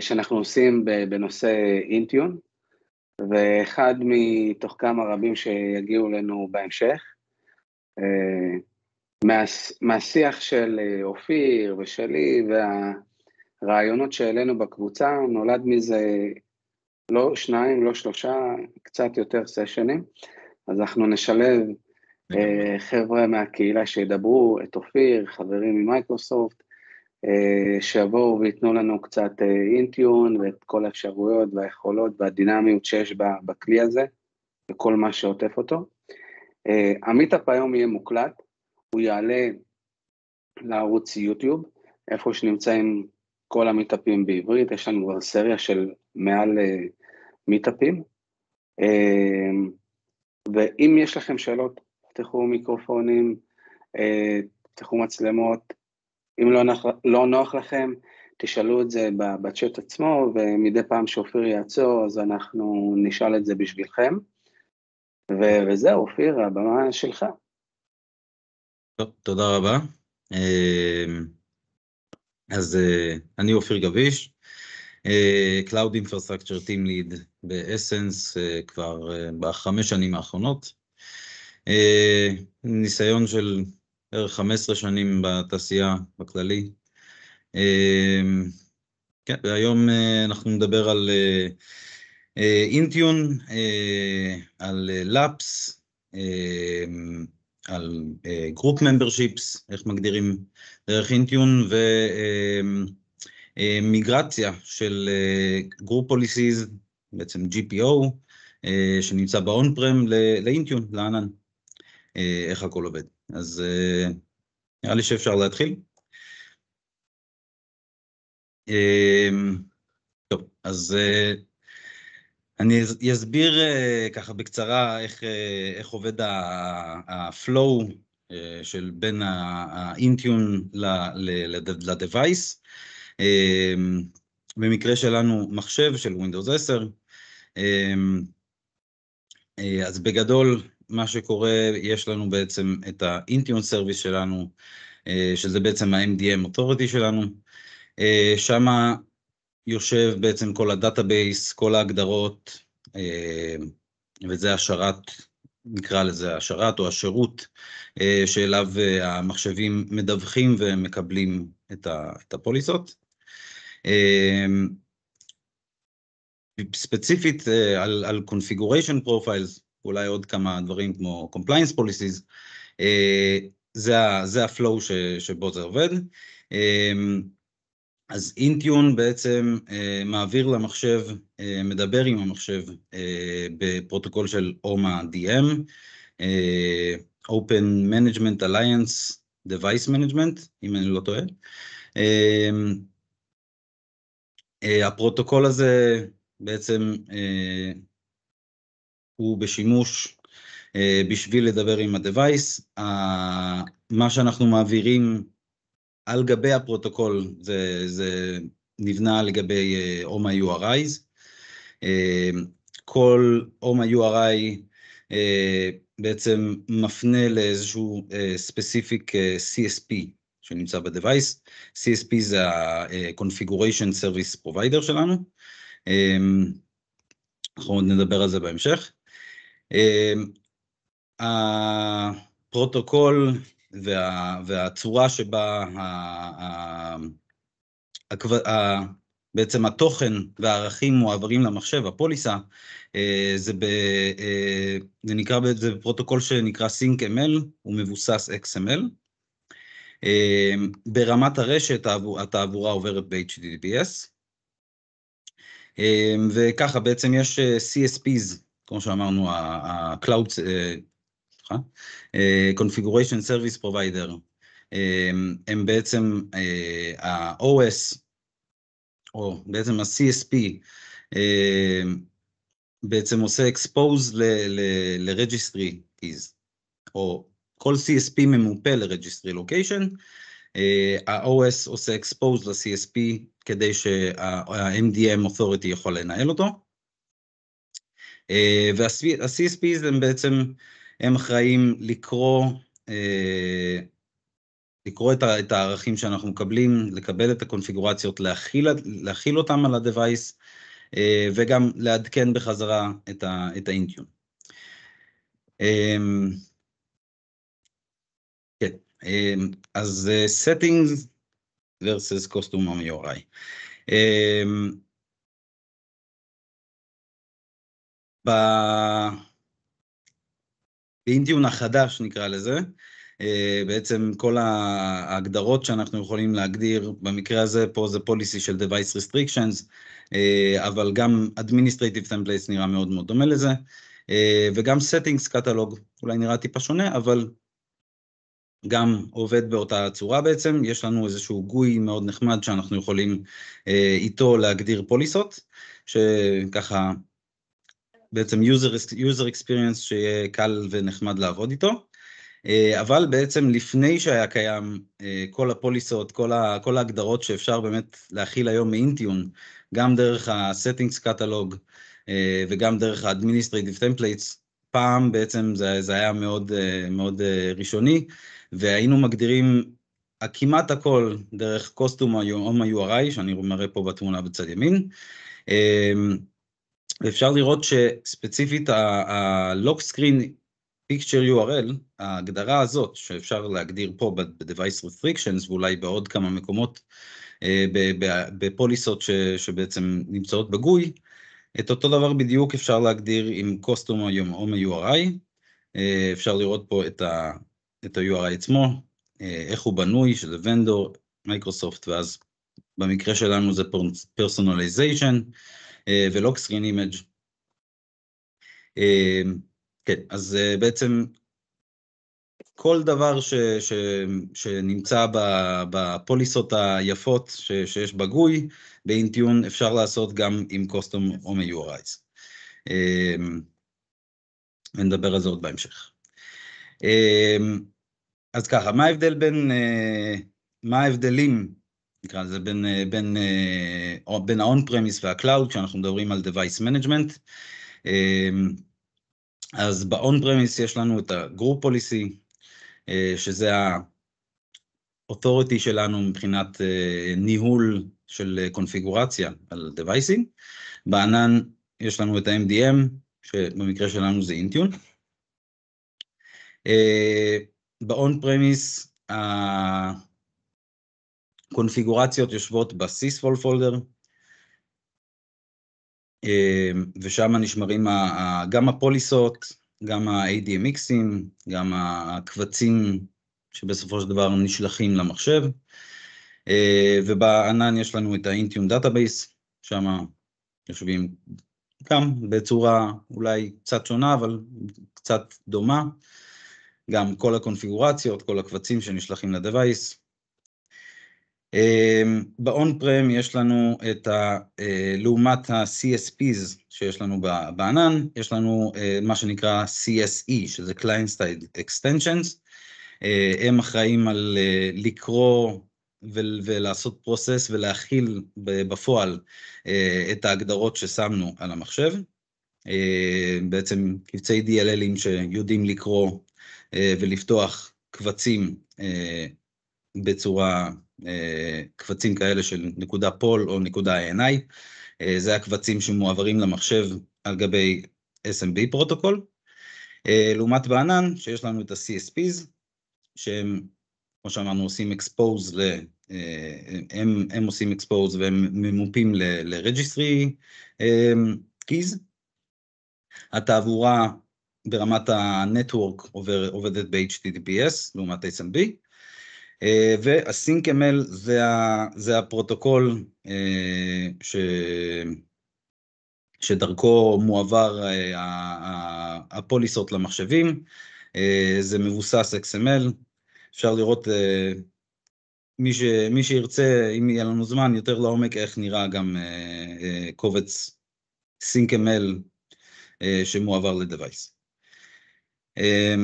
שאנחנו עושים בנושא אינטיון, ואחד מתוך כמה רבים שיגיעו אלינו בהמשך. אה, מהשיח של אה, אופיר ושלי והרעיונות שהעלינו בקבוצה, נולד מזה לא שניים, לא שלושה, קצת יותר סשנים. אז אנחנו נשלב אה, חבר'ה מהקהילה שידברו, את אופיר, חברים ממייקרוסופט, אה, שיבואו וייתנו לנו קצת אה, אינטיון ואת כל האפשרויות והיכולות והדינמיות שיש בכלי הזה וכל מה שעוטף אותו. אה, המיטאפ היום יהיה מוקלט, הוא יעלה לערוץ יוטיוב, איפה שנמצאים כל המיטאפים בעברית, יש לנו כבר סריה של מעל מיטאפים. ואם יש לכם שאלות, תפתחו מיקרופונים, תפתחו מצלמות, אם לא נוח, לא נוח לכם, תשאלו את זה בצ'אט עצמו, ומדי פעם שאופיר יעצור, אז אנחנו נשאל את זה בשבילכם. ו- וזהו, אופיר, הבמה שלך. טוב, תודה רבה. אמ, אז אה, אני אופיר גביש, אה, Cloud Infrastructure Team Lead באסנס אה, כבר בחמש שנים האחרונות. ניסיון של בערך 15 שנים בתעשייה בכללי. אמ, כן, והיום אה, אנחנו נדבר על אה, אה, אינטיון, על לאפס, אמ, על גרופ ממברשיפס, איך מגדירים דרך אינטיון, ומיגרציה אמ, של גרופ פוליסיז, בעצם GPO, שנמצא ב on לאינטיון, לענן, איך הכל עובד. אז אה, נראה לי שאפשר להתחיל. אמ, טוב, אז אה, אני אסביר אה, ככה בקצרה איך, איך עובד הפלואו של בין האינטיון לדווייס. אמ, במקרה שלנו מחשב של Windows 10. אמ, אז בגדול מה שקורה, יש לנו בעצם את האינטיון סרוויס שלנו, אה, שזה בעצם ה-MDM אוטורטי שלנו. אה, שם יושב בעצם כל הדאטאבייס, כל ההגדרות, אה, וזה השרת, נקרא לזה השרת או השירות, שאליו המחשבים מדווחים ומקבלים את הפוליסות. ספציפית על, קונפיגוריישן פרופיילס, אולי עוד כמה דברים כמו compliance policies, אה, זה, זה הפלואו שבו זה עובד. אה, אז אינטיון בעצם אה, מעביר למחשב, מדבר עם המחשב בפרוטוקול של אומה DM, Open Management Alliance Device Management, אם אני לא טועה. הפרוטוקול הזה בעצם הוא בשימוש אה, בשביל לדבר עם ה-Device. מה שאנחנו מעבירים על גבי הפרוטוקול זה, זה נבנה לגבי אה, OMA URIs. אה, כל OMA URI uh, בעצם מפנה לאיזשהו ספציפיק uh, uh, CSP שנמצא ב-Device. CSP זה ה-Configuration Service Provider שלנו. אנחנו עוד נדבר על זה בהמשך. אמ, הפרוטוקול וה, והצורה שבה ה, ה, ה, ה, בעצם התוכן והערכים מועברים למחשב, הפוליסה, אה, זה, ב, אה, זה נקרא, זה פרוטוקול שנקרא SyncML, הוא מבוסס XML. אה, ברמת הרשת התעבורה עוברת ב-HTTPS, וככה בעצם יש CSPs כמו שאמרנו, ה-Cloud, סליחה, Configuration Service Provider, הם בעצם ה-OS, או בעצם ה-CSP, בעצם עושה expose ל-registry keys, או כל CSP ממופה ל-registry location, ה-OS עושה expose ל-CSP כדי שה-MDM authority יכול לנהל אותו, אה, וה-CSPs הם בעצם, הם אחראים לקרוא, אה, לקרוא את, הערכים שאנחנו מקבלים, לקבל את הקונפיגורציות, להכיל, להכיל אותם על ה-Device, אה, וגם לעדכן בחזרה את, ה, את האינטיון. כן, אז settings versus custom on MURI. ב... באינדיון החדש נקרא לזה, אה, בעצם כל ההגדרות שאנחנו יכולים להגדיר, במקרה הזה פה זה policy של device restrictions, אה, אבל גם administrative templates נראה מאוד מאוד דומה לזה, אה, וגם settings catalog, אולי נראה טיפה שונה, אבל גם עובד באותה צורה בעצם, יש לנו איזשהו גוי מאוד נחמד שאנחנו יכולים איתו להגדיר פוליסות, שככה בעצם user, user experience שיהיה קל ונחמד לעבוד איתו. אה, אבל בעצם לפני שהיה קיים אה, כל הפוליסות, כל, ה, כל ההגדרות שאפשר באמת להכיל היום מאינטיון, גם דרך ה-settings catalog אה, וגם דרך ה-administrative templates, פעם בעצם זה, זה היה מאוד, מאוד ראשוני, והיינו מגדירים כמעט הכל דרך קוסטום או ה-URI, שאני מראה פה בתמונה בצד ימין. ואפשר לראות שספציפית ה-Lock Screen Picture URL, ההגדרה הזאת שאפשר להגדיר פה ב-Device Restrictions ואולי בעוד כמה מקומות אה, בפוליסות שבעצם נמצאות בגוי, את אותו דבר בדיוק אפשר להגדיר עם Custom או מ-URI, אה, אפשר לראות פה את ה... את ה-URI עצמו, אה, איך הוא בנוי, שזה ונדור, מייקרוסופט, ואז במקרה שלנו זה פרסונליזיישן, אה, ולוג סקרין אימג' אה, כן, אז אה, בעצם כל דבר ש, ש, שנמצא בפוליסות היפות ש, שיש בגוי, באינטיון אפשר לעשות גם עם קוסטום או מיורייז. ונדבר על זה עוד בהמשך. אז ככה, מה ההבדל בין, מה ההבדלים נקרא לזה בין, אה, בין, אה, בין ה-on premise וה-cloud, כשאנחנו מדברים על device management. אמ, אז ב-on premise יש לנו את ה-group policy, אה, שזה ה-authority שלנו מבחינת ניהול של קונפיגורציה על devices. בענן יש לנו את ה-MDM, שבמקרה שלנו זה אינטיון. ב-on premise, קונפיגורציות יושבות בסיספול פולדר, אמ, ושם נשמרים גם הפוליסות, גם ה-ADMXים, גם הקבצים שבסופו של דבר נשלחים למחשב, אה, ובענן יש לנו את האינטיום דאטאבייס, שם יושבים גם בצורה אולי קצת שונה, אבל קצת דומה, גם כל הקונפיגורציות, כל הקבצים שנשלחים לדווייס, אמ, באון פרם יש לנו את ה... אה, לעומת ה-CSPs שיש לנו בענן, יש לנו אה, מה שנקרא CSE, שזה Client Side Extensions. אה, הם אחראים על לקרוא ולעשות פרוסס ולהכיל בפועל את ההגדרות ששמנו על המחשב. בעצם קבצי DLLים שיודעים לקרוא ולפתוח קבצים בצורה אה, קבצים כאלה של נקודה פול או נקודה ANI, אה, זה הקבצים שמועברים למחשב על גבי SMB פרוטוקול. אה, לעומת בענן, שיש לנו את ה-CSPs, שהם, כמו שאמרנו, עושים expose, ל, הם, הם עושים expose והם ממופים ל-registry keys. התעבורה ברמת הנטוורק עוברת, עובדת ב-HTTPS לעומת SMB. אה, והסינקמל זה, ה, זה הפרוטוקול אה, ש, שדרכו מועבר אה, הפוליסות למחשבים, זה מבוסס XML, אפשר לראות מי, ש, מי שירצה, אם יהיה לנו זמן, יותר לעומק איך נראה גם אה, אה, קובץ SyncML אה, שמועבר לדווייס. אה,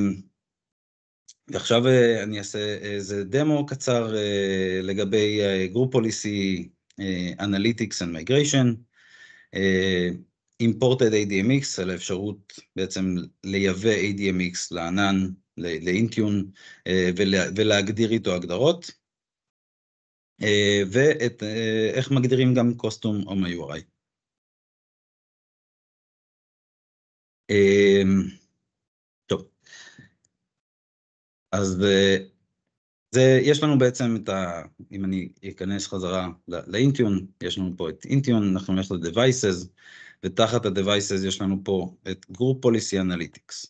ועכשיו אה, אני אעשה איזה דמו קצר אה, לגבי אה, Group Policy Analytics and Migration, Imported ADMX, על האפשרות בעצם לייבא ADMX לענן, לאינטיון, ולהגדיר איתו הגדרות, ואיך מגדירים גם קוסטום או מיורי. אז אה, זה, יש לנו בעצם את ה... אם אני אכנס חזרה לאינטיון, יש לנו פה את אינטיון, אנחנו נלך ל-Devices, ותחת ה-Devices יש לנו פה את Group Policy Analytics.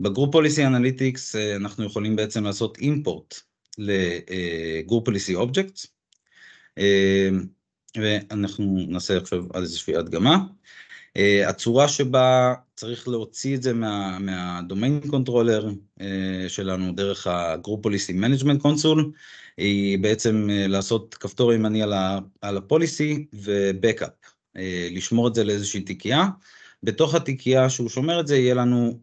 ב-Group Policy Analytics אה, אנחנו יכולים בעצם לעשות אימפורט ל-Group אה, Policy Objects, ואנחנו נעשה עכשיו איזושהי הדגמה. Uh, הצורה שבה צריך להוציא את זה מה, מהדומיין קונטרולר uh, שלנו דרך ה-Group Policy Management היא בעצם uh, לעשות כפתור ימני על, ה, על הפוליסי ובקאפ, uh, לשמור את זה לאיזושהי תיקייה. בתוך התיקייה שהוא שומר את זה, יהיה לנו,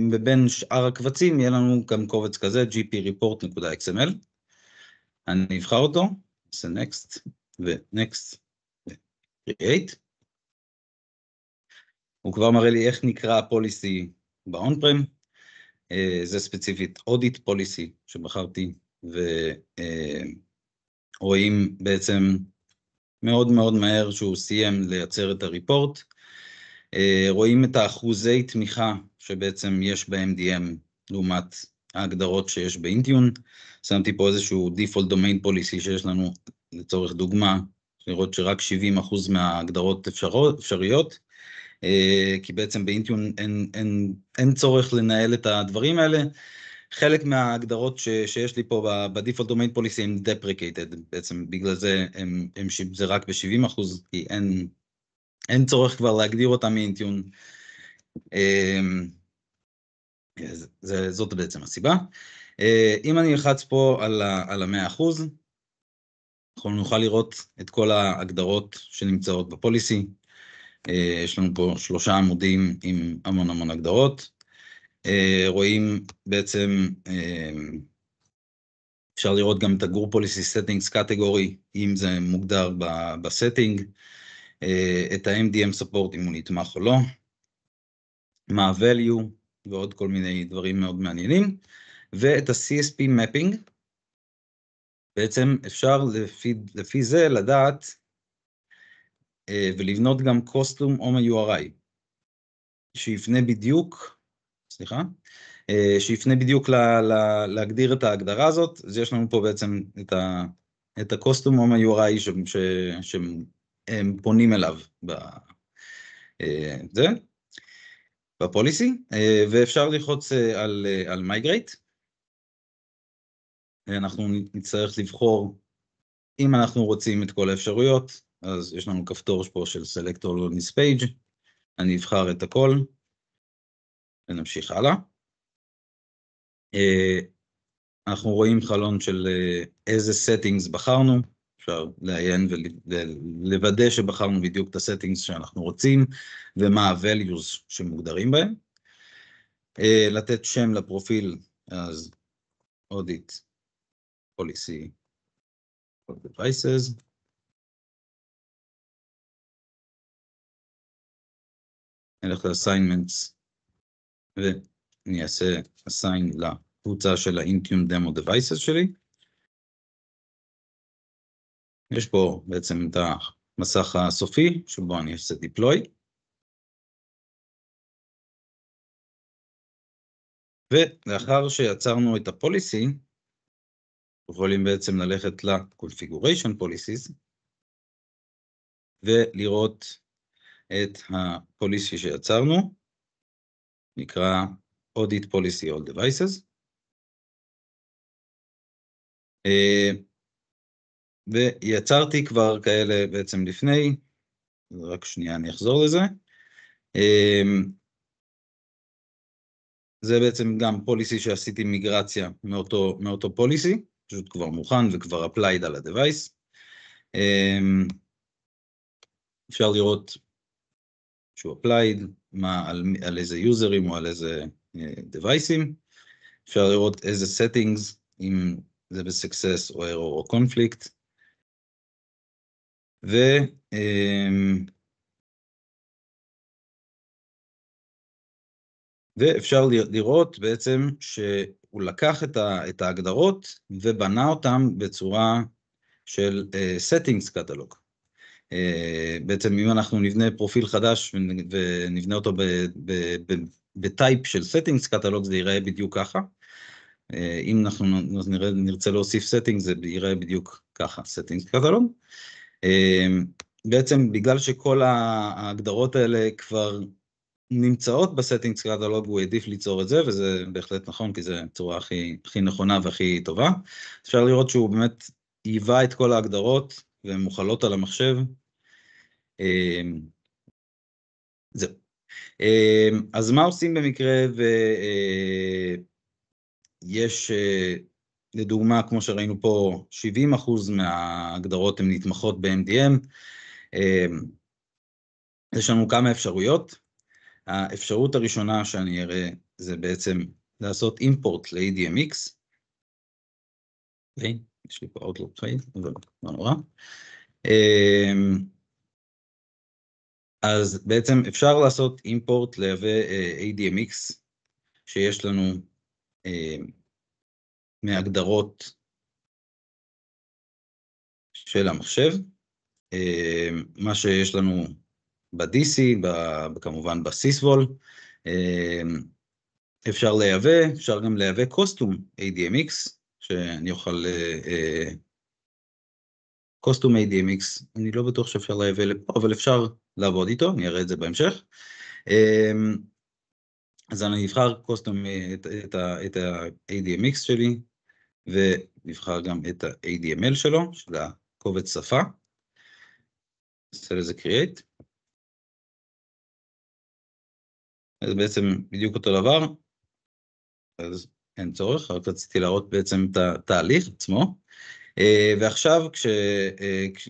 מבין שאר הקבצים, יהיה לנו גם קובץ כזה, gpreport.xml. אני אבחר אותו, נעשה next ו-next ו-create. הוא כבר מראה לי איך נקרא ה-policy ב-on prem, אה, זה ספציפית audit policy שבחרתי, ורואים אה, בעצם מאוד מאוד מהר שהוא סיים לייצר את הריפורט. אה, רואים את האחוזי תמיכה שבעצם יש ב-MDM לעומת ההגדרות שיש באינטיון. שמתי פה איזשהו default domain policy שיש לנו, לצורך דוגמה, לראות שרק 70% מההגדרות אפשרות, אפשריות, אה, כי בעצם באינטיון אין, אין, אין צורך לנהל את הדברים האלה. חלק מההגדרות ש, שיש לי פה ב-default domain policy הם deprecated, בעצם בגלל זה הם, הם, הם, זה רק ב-70 אחוז, כי אין, אין צורך כבר להגדיר אותם מאינטיון. אמ, אה, זה, זאת בעצם הסיבה. אה, אם אני אלחץ פה על, על ה, 100 אחוז, אנחנו נוכל לראות את כל ההגדרות שנמצאות בפוליסי, אה, יש לנו פה שלושה עמודים עם המון המון הגדרות. אה, רואים בעצם, אה, אפשר לראות גם את ה-Group Policy Settings Category, אם זה מוגדר בסטינג, את ה-MDM Support אם הוא נתמך או לא, מה ה-value ועוד כל מיני דברים מאוד מעניינים, ואת ה-CSP Mapping, בעצם אפשר לפי, לפי זה לדעת אה, ולבנות גם קוסטום או מ URI, שיפנה בדיוק, סליחה, אה, שיפנה בדיוק לה, לה, להגדיר את ההגדרה הזאת, אז יש לנו פה בעצם את, ה, את הקוסטום או מ URI שהם פונים אליו ב, אה, זה, בפוליסי, ואפשר ללחוץ על, על מייגרייט, אנחנו נצטרך לבחור אם אנחנו רוצים את כל האפשרויות, אז יש לנו כפתור פה של Select All on this page, אני אבחר את הכל, ונמשיך הלאה. אה, אנחנו רואים חלון של אה, איזה settings בחרנו, אפשר לעיין ולוודא שבחרנו בדיוק את ה-settings שאנחנו רוצים, ומה ה-values שמוגדרים בהם. אה, לתת שם לפרופיל, אז audit policy for devices, אלך ל-assignments, ואני אעשה assign לקבוצה של האינטיום דמו דווייסס שלי. יש פה בעצם את המסך הסופי, שבו אני אעשה deploy. ולאחר שיצרנו את ה-policy, יכולים בעצם ללכת ל-configuration policies, ולראות את הפוליסי שיצרנו, נקרא Audit Policy All Devices. אה, ויצרתי כבר כאלה בעצם לפני, רק שנייה אני אחזור לזה. אה, זה בעצם גם פוליסי שעשיתי מיגרציה מאותו, מאותו פוליסי, פשוט כבר מוכן וכבר אפלייד על ה-Device. אה, אפשר לראות שהוא applied, מה, על, על איזה יוזרים או על איזה דווייסים. אה, אפשר לראות איזה settings, אם זה בסקסס או error או conflict, ו... אמ, ואפשר לראות בעצם שהוא לקח את, ה, את ההגדרות ובנה אותן בצורה של uh, settings catalog. אה, בעצם אם אנחנו נבנה פרופיל חדש ונבנה אותו בטייפ של settings catalog זה ייראה בדיוק ככה. אה, אם אנחנו נרצה להוסיף setting זה ייראה בדיוק ככה settings catalog. אה, בעצם בגלל שכל ההגדרות האלה כבר נמצאות בסטינגס קטלוג, הוא העדיף ליצור את זה, וזה בהחלט נכון, כי זה הצורה הכי, הכי נכונה והכי טובה. אפשר לראות שהוא באמת היווה את כל ההגדרות והן מוכלות על המחשב. אמ, זהו. אמ, אז מה עושים במקרה ויש, אה, אה, לדוגמה, כמו שראינו פה, 70% מההגדרות הן נתמכות ב-MDM. אמ, יש לנו כמה אפשרויות. האפשרות הראשונה שאני אראה זה בעצם לעשות אימפורט ל-ADMX. Okay. יש לי פה Outlook פייל, אבל לא נורא. אמ, אז בעצם אפשר לעשות אימפורט לייבא אה, ADMX שיש לנו אה, מהגדרות של המחשב. אה, מה שיש לנו ב-DC, כמובן בסיסוול, אפשר לייבא, אפשר גם לייבא קוסטום ADMX, שאני אוכל... קוסטום קוסטומי DMX, אני לא בטוח שאפשר להביא לפה, אבל אפשר לעבוד איתו, אני אראה את זה בהמשך. אמ, אז אני אבחר קוסטום את ה-ADMX שלי, ונבחר גם את ה-ADML שלו, של הקובץ שפה. נעשה לזה create. זה בעצם בדיוק אותו דבר, אז אין צורך, רק רציתי להראות בעצם את התהליך עצמו. אה, ועכשיו אה, כש,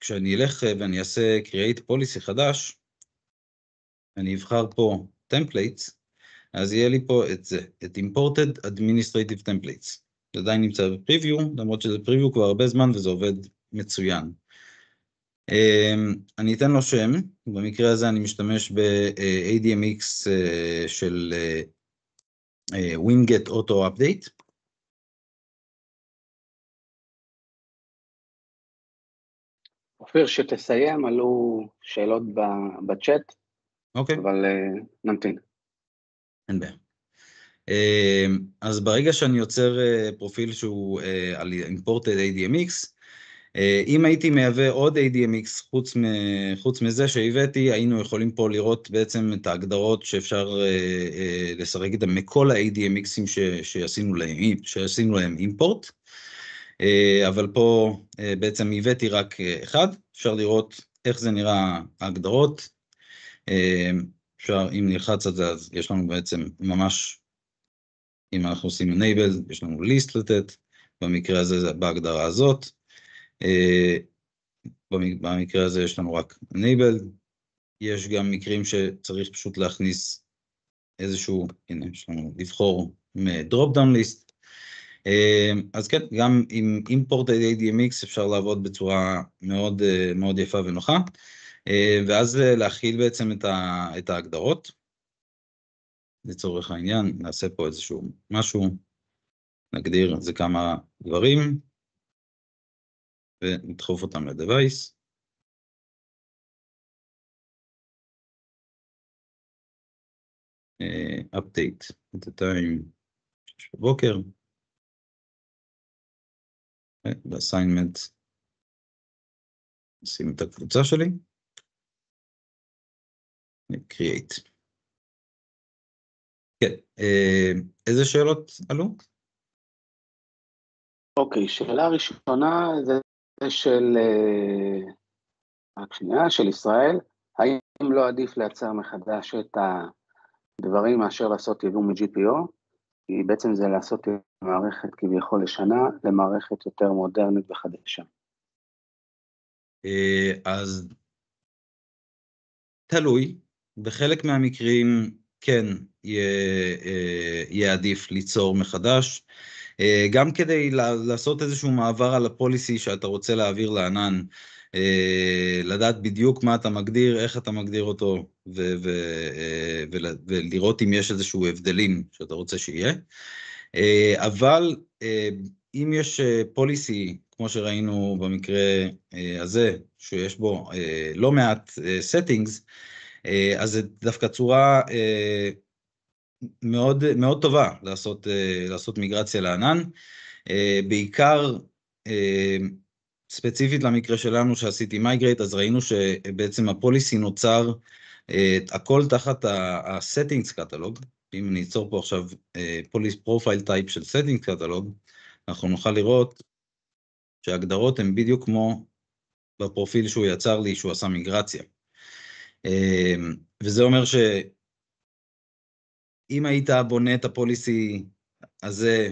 כשאני אלך אה, ואני אעשה create policy חדש, אני אבחר פה templates, אז יהיה לי פה את זה, את imported administrative templates. זה עדיין נמצא בפריוויו, למרות שזה פריוויו כבר הרבה זמן וזה עובד מצוין. אני אתן לו שם, במקרה הזה אני משתמש ב-ADMX של ווינגט אוטו אפדייט. אופיר, שתסיים, עלו שאלות בצ'אט, Okay. אוקיי. אבל uh, נמתין. אין בעיה. אה, אז ברגע שאני יוצר אה, פרופיל שהוא על Imported ADMX, אה, אם הייתי מייבא עוד ADMX חוץ, מ, חוץ מזה שהבאתי, היינו יכולים פה לראות בעצם את ההגדרות שאפשר uh, uh, לשחק איתן מכל ה-ADMXים ש, שעשינו, להם, שעשינו להם אימפורט. אה, uh, אבל פה uh, בעצם הבאתי רק uh, אחד, אפשר לראות איך זה נראה ההגדרות. uh, אפשר, אם נלחץ על זה, אז יש לנו בעצם ממש, אם אנחנו עושים enable, יש לנו list לתת, במקרה הזה, בהגדרה הזאת, אה, במקרה הזה יש לנו רק enable, יש גם מקרים שצריך פשוט להכניס איזשהו, הנה יש לנו לבחור מ-drop down list, אז כן, גם עם import ADMX אפשר לעבוד בצורה מאוד, אה, מאוד יפה ונוחה, אה, ואז להכיל בעצם את ההגדרות. לצורך העניין, נעשה פה איזשהו משהו, נגדיר איזה כמה דברים. ונדחוף אותם לדווייס. אה, update את הטיים של בוקר. באסיינמנט נשים את הקבוצה שלי. קריאייט. כן, אה, איזה שאלות עלו? אוקיי, okay, שאלה ראשונה זה של, אה, רק של ישראל, האם לא עדיף לייצר מחדש את הדברים מאשר לעשות יבוא מ-GPO? כי בעצם זה לעשות מערכת כביכול לשנה למערכת יותר מודרנית וחדשה. אה, אז תלוי, בחלק מהמקרים כן יהיה אה, עדיף ליצור מחדש. אה, גם כדי לעשות איזשהו מעבר על הפוליסי שאתה רוצה להעביר לענן, אה, לדעת בדיוק מה אתה מגדיר, איך אתה מגדיר אותו, ו- ו- אה, ו- ולראות אם יש איזשהו הבדלים שאתה רוצה שיהיה. אבל אם יש פוליסי, כמו שראינו במקרה הזה, שיש בו לא מעט settings, אז זה דווקא צורה מאוד, מאוד טובה לעשות, אה, לעשות מיגרציה לענן, אה, בעיקר אה, ספציפית למקרה שלנו שעשיתי מייגרייט, אז ראינו שבעצם הפוליסי נוצר הכל תחת ה-settings catalog, אם אני אצור פה עכשיו פוליס פרופייל טייפ של settings catalog, אנחנו נוכל לראות שההגדרות הן בדיוק כמו בפרופיל שהוא יצר לי, שהוא עשה מיגרציה. וזה אומר ש... אם היית בונה את הפוליסי הזה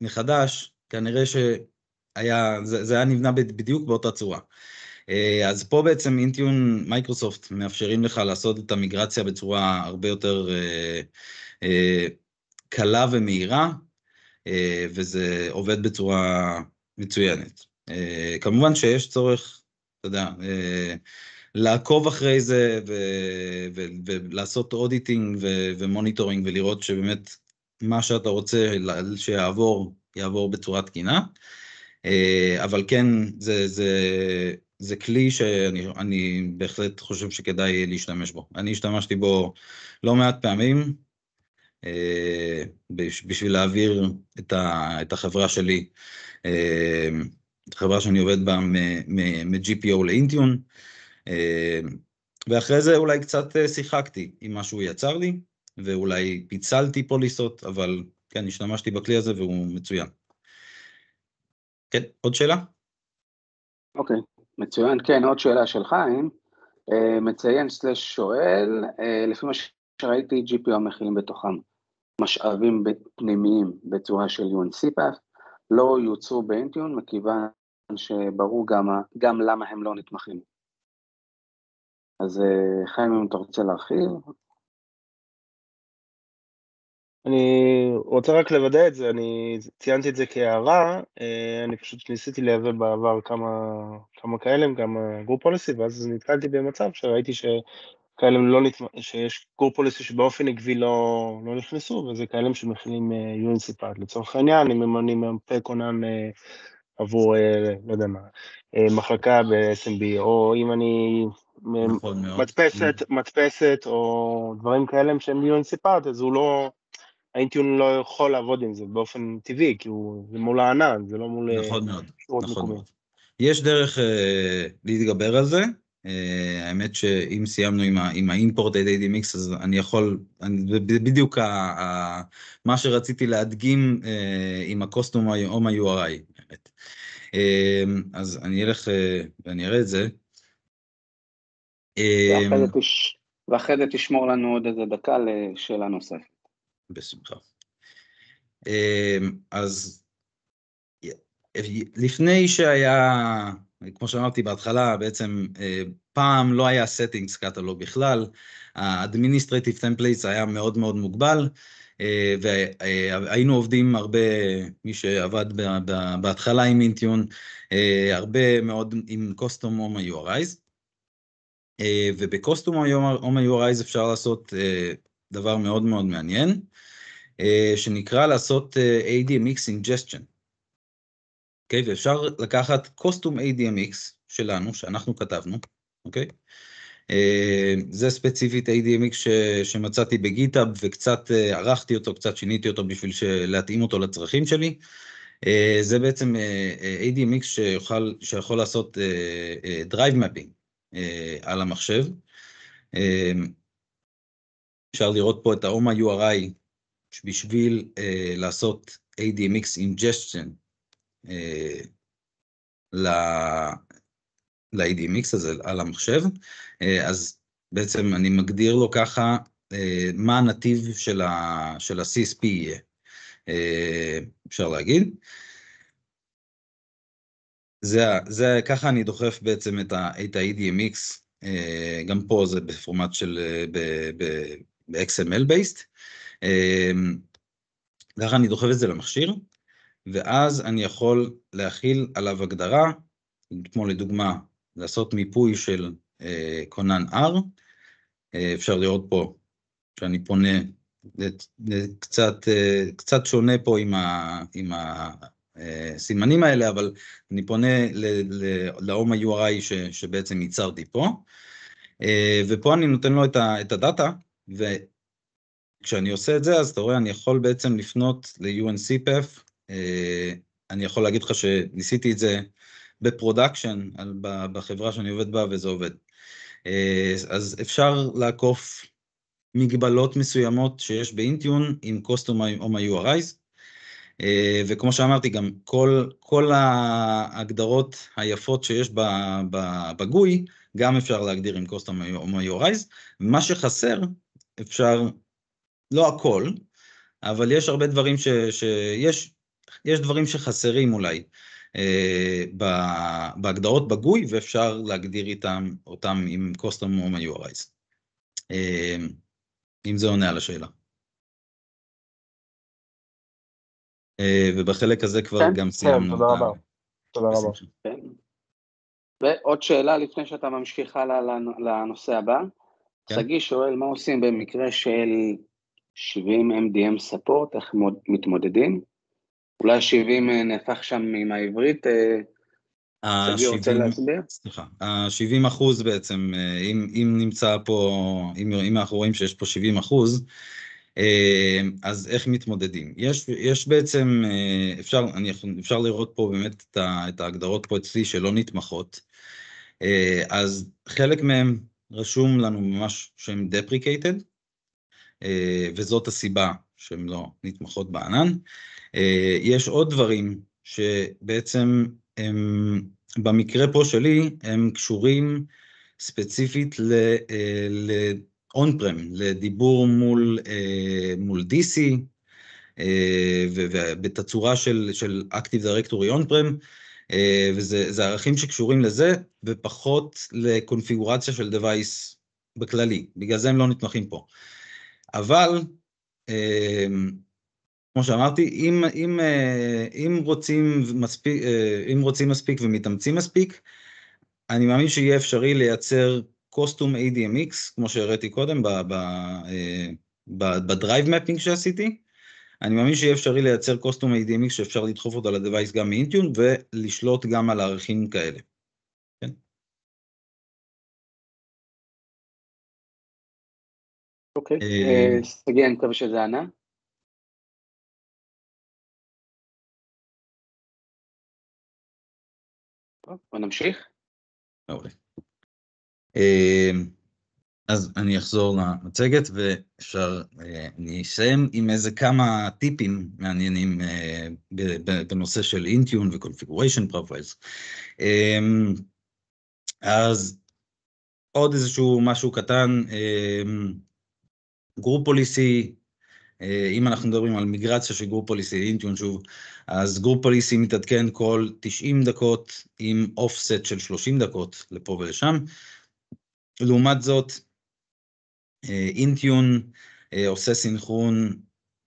מחדש, כנראה שהיה, זה, זה היה נבנה בדיוק באותה צורה. אה, אז פה בעצם אינטיון מייקרוסופט מאפשרים לך לעשות את המיגרציה בצורה הרבה יותר אה, אה, קלה ומהירה, אה, וזה עובד בצורה מצוינת. אה, כמובן שיש צורך, אתה יודע, אה, לעקוב אחרי זה ו- ו- ולעשות אודיטינג ו- ומוניטורינג ולראות שבאמת מה שאתה רוצה שיעבור, יעבור בצורה תקינה. אה, אבל כן, זה, זה, זה כלי שאני בהחלט חושב שכדאי להשתמש בו. אני השתמשתי בו לא מעט פעמים אה, בשביל להעביר את, ה, את החברה שלי, אה, חברה שאני עובד בה מ-GPO לאינטיון. מ- אמ, ואחרי זה אולי קצת אה, שיחקתי עם מה שהוא יצר לי, ואולי פיצלתי פוליסות, אבל כן, השתמשתי בכלי הזה והוא מצוין. כן, עוד שאלה? אוקיי, okay, מצוין. כן, עוד שאלה של חיים. אה, מציין סלש שואל, אה, לפי מה שראיתי, GPO מכילים בתוכם משאבים פנימיים בצורה של UNCPF, לא יוצרו באינטיון, מכיוון שברור גם, גם למה הם לא נתמכים. אז אה, חיים, אם אתה רוצה להרחיב? אני רוצה רק לוודא את זה, אני ציינתי את זה כהערה, אה, אני פשוט ניסיתי לייבא בעבר כמה, כמה כאלה, גם גור אה, פוליסי, ואז נתקלתי במצב שראיתי שכאלה לא נתמ... שיש גור פוליסי שבאופן עקבי לא, לא נכנסו, וזה כאלה שמכילים UNC פאד. לצורך העניין, אם ממנים מ"פ כונן עבור, אה, לא יודע מה, אה, מחלקה ב-SMB, או אם אני אה, נכון מדפסת, mm. מדפסת או דברים כאלה שהם דיונסיפארט, אז הוא לא, האינטיון לא יכול לעבוד עם זה באופן טבעי, כי הוא, זה מול הענן, זה לא מול... נכון מאוד, נכון מקומיות. מאוד. יש דרך אה, להתגבר על זה. אה, האמת שאם סיימנו עם, ה, import האימפורט על ADMX, אז אני יכול, אני, בדיוק ה, ה, מה שרציתי להדגים אה, עם ה-custom או ה-URI. באמת. אמ, אז אני אלך אה, ואני אראה את זה. אמ, ואחרי זה תשמור לנו עוד איזה דקה לשאלה נוספת. בשמחה. אמ, אז אה, לפני שהיה, כמו שאמרתי בהתחלה, בעצם אה, פעם לא היה settings catalog בכלל, ה-administrative templates היה מאוד מאוד מוגבל. אה, והיינו אה, עובדים הרבה, מי שעבד בהתחלה עם אינטיון, אה, הרבה מאוד עם קוסטום הומה URIs, ובקוסטום הומה URIs אפשר לעשות דבר מאוד מאוד מעניין, שנקרא לעשות ADMX ingestion. אוקיי, okay, ואפשר לקחת קוסטום ADMX שלנו, שאנחנו כתבנו, אוקיי? Okay? זה ספציפית ADMX ש, שמצאתי בגיטאב וקצת אה, ערכתי אותו, קצת שיניתי אותו בשביל להתאים אותו לצרכים שלי. אה, זה בעצם אה, ADMX שיוכל, שיכול לעשות Drive Mapping על המחשב. אפשר לראות פה את ה-OMA URI בשביל לעשות ADMX Ingestion ל-ADMX הזה על המחשב. אה, אז בעצם אני מגדיר לו ככה אה, מה הנתיב של, ה, של ה-CSP יהיה, אה, אפשר להגיד. זה, זה, ככה אני דוחף בעצם את, ה, את ה-EDMX, גם פה זה בפורמט של, ב-XML-based. ככה אני דוחף את זה למכשיר, ואז אני יכול להכיל עליו הגדרה, כמו לדוגמה, לעשות מיפוי של קונן R. אפשר לראות פה שאני פונה קצת, קצת שונה פה עם, ה, עם הסימנים האלה, אבל אני פונה לאום ה-URI ש, שבעצם ייצרתי פה, ופה אני נותן לו את, ה, את הדאטה, וכשאני עושה את זה, אז אתה רואה, אני יכול בעצם לפנות ל-UNCPF, אני יכול להגיד לך שניסיתי את זה בפרודקשן, בחברה שאני עובד בה, וזה עובד. אה, אז אפשר לעקוף מגבלות מסוימות שיש באינטיון עם cost או my-URIs, אה, וכמו שאמרתי, גם כל, כל ההגדרות היפות שיש בגוי, גם אפשר להגדיר עם cost או my-URIs. מה שחסר, אפשר, לא הכל, אבל יש הרבה דברים ש, שיש, יש דברים שחסרים אולי. אה, בהגדרות בגוי, ואפשר להגדיר איתם, אותם עם custom humaniorize. אה, אם זה עונה על השאלה. אה, ובחלק הזה כבר כן, גם כן, סיימנו. כן, תודה רבה. תודה רבה. כן. ועוד שאלה לפני שאתה ממשיך הלאה לנושא הבא. כן. שגיא שואל, מה עושים במקרה של 70 MDM support, איך מתמודדים? אולי ה אה, 70 נהפך שם עם העברית. אה, שגיא רוצה סליחה, ה-70 אחוז בעצם, אה, אם, אם נמצא פה, אם, אם אנחנו רואים שיש פה 70 אחוז, אז איך מתמודדים? יש, יש בעצם, אפשר, אני, אפשר לראות פה באמת את, ה, את ההגדרות פה אצלי שלא נתמכות, אז חלק מהם רשום לנו ממש שהם deprecated, וזאת הסיבה שהן לא נתמכות בענן. אה, יש עוד דברים שבעצם הם, במקרה פה שלי, הם קשורים ספציפית ל-on-prem, אה, לדיבור מול, אה, מול DC, ובתצורה של, של Active Directory on-prem, וזה ערכים שקשורים לזה, ופחות לקונפיגורציה של device בכללי, בגלל זה הם לא נתמכים פה. אבל אמ, כמו שאמרתי, אם, אם, אה, אם, רוצים מספיק, אה, אם רוצים מספיק ומתאמצים מספיק, אני מאמין שיהיה אפשרי לייצר קוסטום ADMX, כמו שהראיתי קודם בדרייב מפינג אה, שעשיתי. אני מאמין שיהיה אפשרי לייצר קוסטום ADMX שאפשר לדחוף אותו לדווייס גם מאינטיון ולשלוט גם על ערכים כאלה. אוקיי, אה, אה, שגיא, אני מקווה שזה ענה. בוא נמשיך. מעולה. אה, אז אני אחזור למצגת ואפשר, אני אסיים עם איזה כמה טיפים מעניינים בנושא של אינטיון וקונפיגוריישן פרופייז. אז עוד איזשהו משהו קטן, גרופ פוליסי, אה, אם אנחנו מדברים על מיגרציה של גרופ פוליסי לאינטיון שוב, אז גרופ פוליסי מתעדכן כל 90 דקות עם אופסט של 30 דקות לפה ולשם. לעומת זאת, אה, אינטיון אה, עושה סינכרון,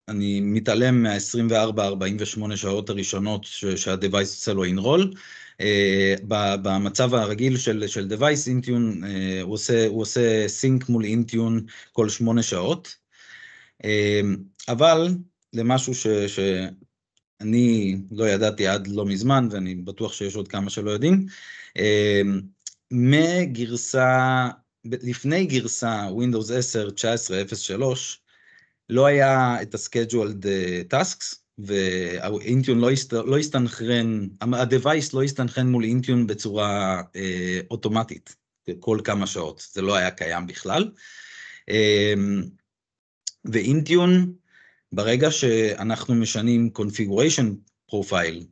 אני מתעלם מה-24-48 שעות הראשונות שה-Device עושה לו אינרול, uh, במצב הרגיל של, של device אינטיון, אה, הוא עושה, הוא עושה סינק מול אינטיון כל שמונה שעות, uh, אבל למשהו ש, שאני לא ידעתי עד לא מזמן, ואני בטוח שיש עוד כמה שלא יודעים, uh, מגרסה, לפני גרסה Windows 10 19.03, לא היה את ה-scheduled tasks, והאינטיון לא, הסת... לא הסתנכרן, ה לא הסתנכרן מול אינטיון בצורה אה, אוטומטית כל כמה שעות, זה לא היה קיים בכלל. אה, ואינטיון, ברגע שאנחנו משנים configuration profile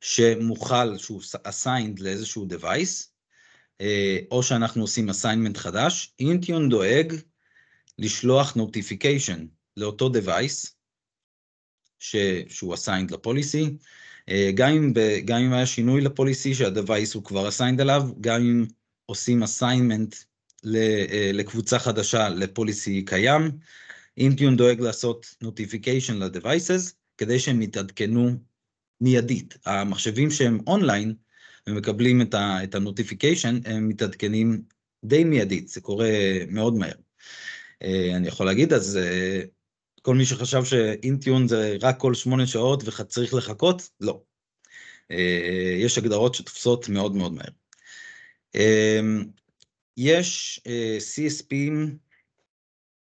שמוכל, שהוא assigned לאיזשהו device, אה, או שאנחנו עושים assignment חדש, אינטיון דואג לשלוח notification לאותו device, ש, שהוא אסיינד לפוליסי, אה, גם אם, גם אם היה שינוי לפוליסי שהדווייס הוא כבר אסיינד עליו, גם אם עושים assignment אה, לקבוצה חדשה לפוליסי קיים, אינטיון דואג לעשות נוטיפיקיישן לדווייסס כדי שהם יתעדכנו מיידית. המחשבים שהם אונליין ומקבלים את, את הנוטיפיקיישן, הם מתעדכנים די מיידית, זה קורה מאוד מהר. אה, אני יכול להגיד, אז כל מי שחשב שאינטיון זה רק כל שמונה שעות וצריך לחכות, לא. אה, אה, יש הגדרות שתופסות מאוד מאוד מהר. אה, יש CSPים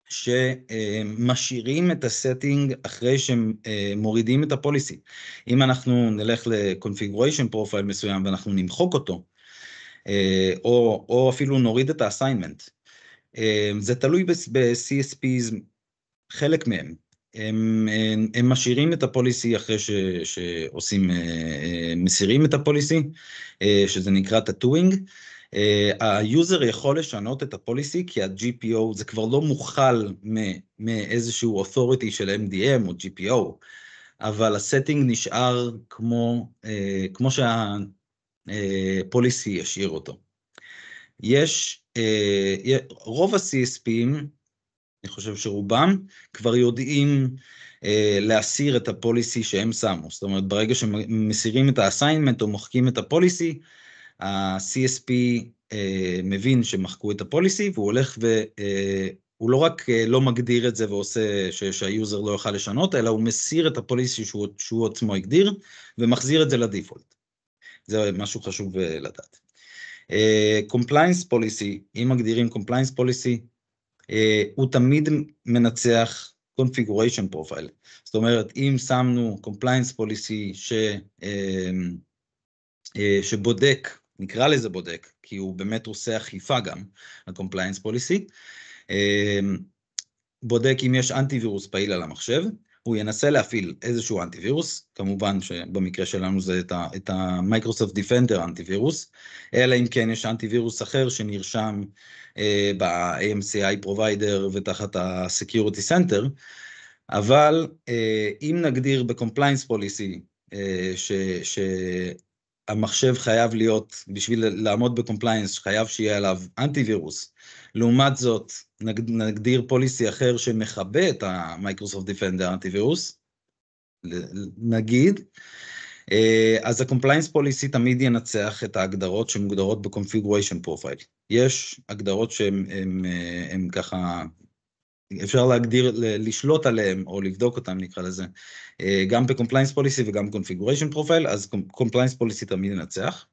שמשאירים את הסטינג אחרי שהם מורידים את הפוליסי. אם אנחנו נלך לקונפיגוריישן פרופייל מסוים ואנחנו נמחוק אותו, או, או אפילו נוריד את האסיינמנט, זה תלוי ב-CSPs חלק מהם. הם, הם, הם משאירים את הפוליסי אחרי ש, שעושים, אה, אה, מסירים את הפוליסי, אה, שזה נקרא טאטואינג. היוזר יכול לשנות את הפוליסי כי ה-GPO זה כבר לא מוכל מאיזשהו authority של MDM או GPO, אבל הסטינג נשאר כמו, כמו שהפוליסי ישאיר אותו. יש, רוב ה-CSPים אני חושב שרובם כבר יודעים אה, להסיר את הפוליסי שהם שמו. זאת אומרת, ברגע שמסירים את האסיינמנט או מוחקים את הפוליסי, ה-CSP אה, מבין שמחקו את הפוליסי, והוא הולך ו... אה, הוא לא רק אה, לא מגדיר את זה ועושה ש, שהיוזר לא יוכל לשנות, אלא הוא מסיר את הפוליסי שהוא, שהוא עצמו הגדיר ומחזיר את זה לדיפולט. זה משהו חשוב אה, לדעת. Uh, compliance policy, אם מגדירים compliance policy, אה, הוא תמיד מנצח configuration profile. זאת אומרת, אם שמנו compliance policy ש, אמ, אה, שבודק, נקרא לזה בודק, כי הוא באמת עושה אכיפה גם, ה-compliance policy, אמ, בודק אם יש אנטיווירוס פעיל על המחשב, הוא ינסה להפעיל איזשהו אנטיווירוס, כמובן שבמקרה שלנו זה את המייקרוסופט דיפנדר אנטיווירוס, אלא אם כן יש אנטיווירוס אחר שנרשם אה, ב-AMCI Provider ותחת ה-Security Center, אבל אה, אם נגדיר ב-Compliance Policy אה, שהמחשב חייב להיות, בשביל לעמוד ב-Compliance חייב שיהיה עליו אנטיווירוס. לעומת זאת, נגדיר פוליסי אחר שמכבה את המייקרוסופט דיפנדר האנטיווירוס, נגיד, אה, אז ה-compliance policy תמיד ינצח את ההגדרות שמוגדרות ב-configuration profile. יש הגדרות שהן אה, ככה, אפשר להגדיר, לשלוט עליהן או לבדוק אותן נקרא לזה, אה, גם ב-compliance policy וגם ב-configuration profile, אז compliance policy תמיד ינצח.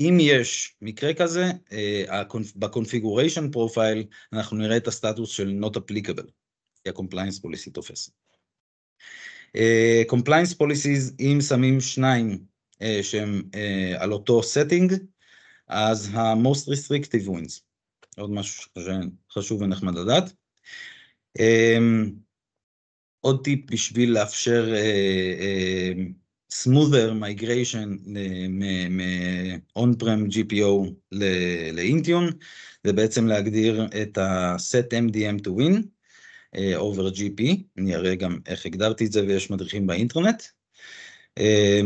אם יש מקרה כזה, אה, בקונפיגוריישן פרופייל אנחנו נראה את הסטטוס של not applicable, כי ה-compliance policy תופס. אה, compliance policies, אם שמים שניים אה, שהם על אותו setting, אז ה-most restrictive wins, עוד משהו שחשוב ונחמד לדעת. עוד טיפ בשביל לאפשר smoother migration אה, מ-on-prem GPO לאינטיון, זה בעצם להגדיר את ה-set MDM to win אה, over GP, אני אראה גם איך הגדרתי את זה ויש מדריכים באינטרנט. אה,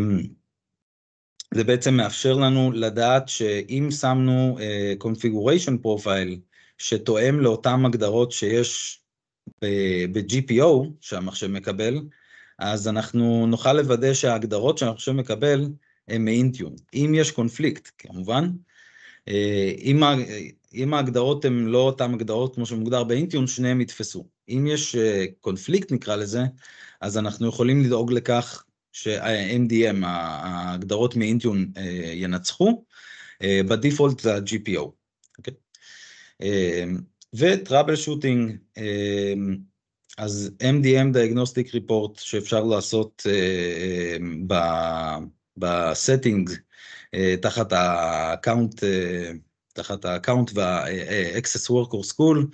זה בעצם מאפשר לנו לדעת שאם שמנו configuration profile שתואם לאותן הגדרות שיש ב-GPO שהמחשב מקבל, אז אנחנו נוכל לוודא שההגדרות שאנחנו שהמחשב מקבל הן מאינטיון, אם יש קונפליקט, כמובן. אה, אם, אם ההגדרות הן לא אותן הגדרות כמו שמוגדר באינטיון, שניהם יתפסו. אם יש אה, קונפליקט נקרא לזה, אז אנחנו יכולים לדאוג לכך שה-MDM, ההגדרות מאינטיון אה, ינצחו, בדיפולט זה ה-GPO. Okay? וטראבל שוטינג, אז MDM Diagnostic Report שאפשר לעשות uh, בסטינג uh, תחת האקאונט, uh, תחת האקאונט וה-access Work or school,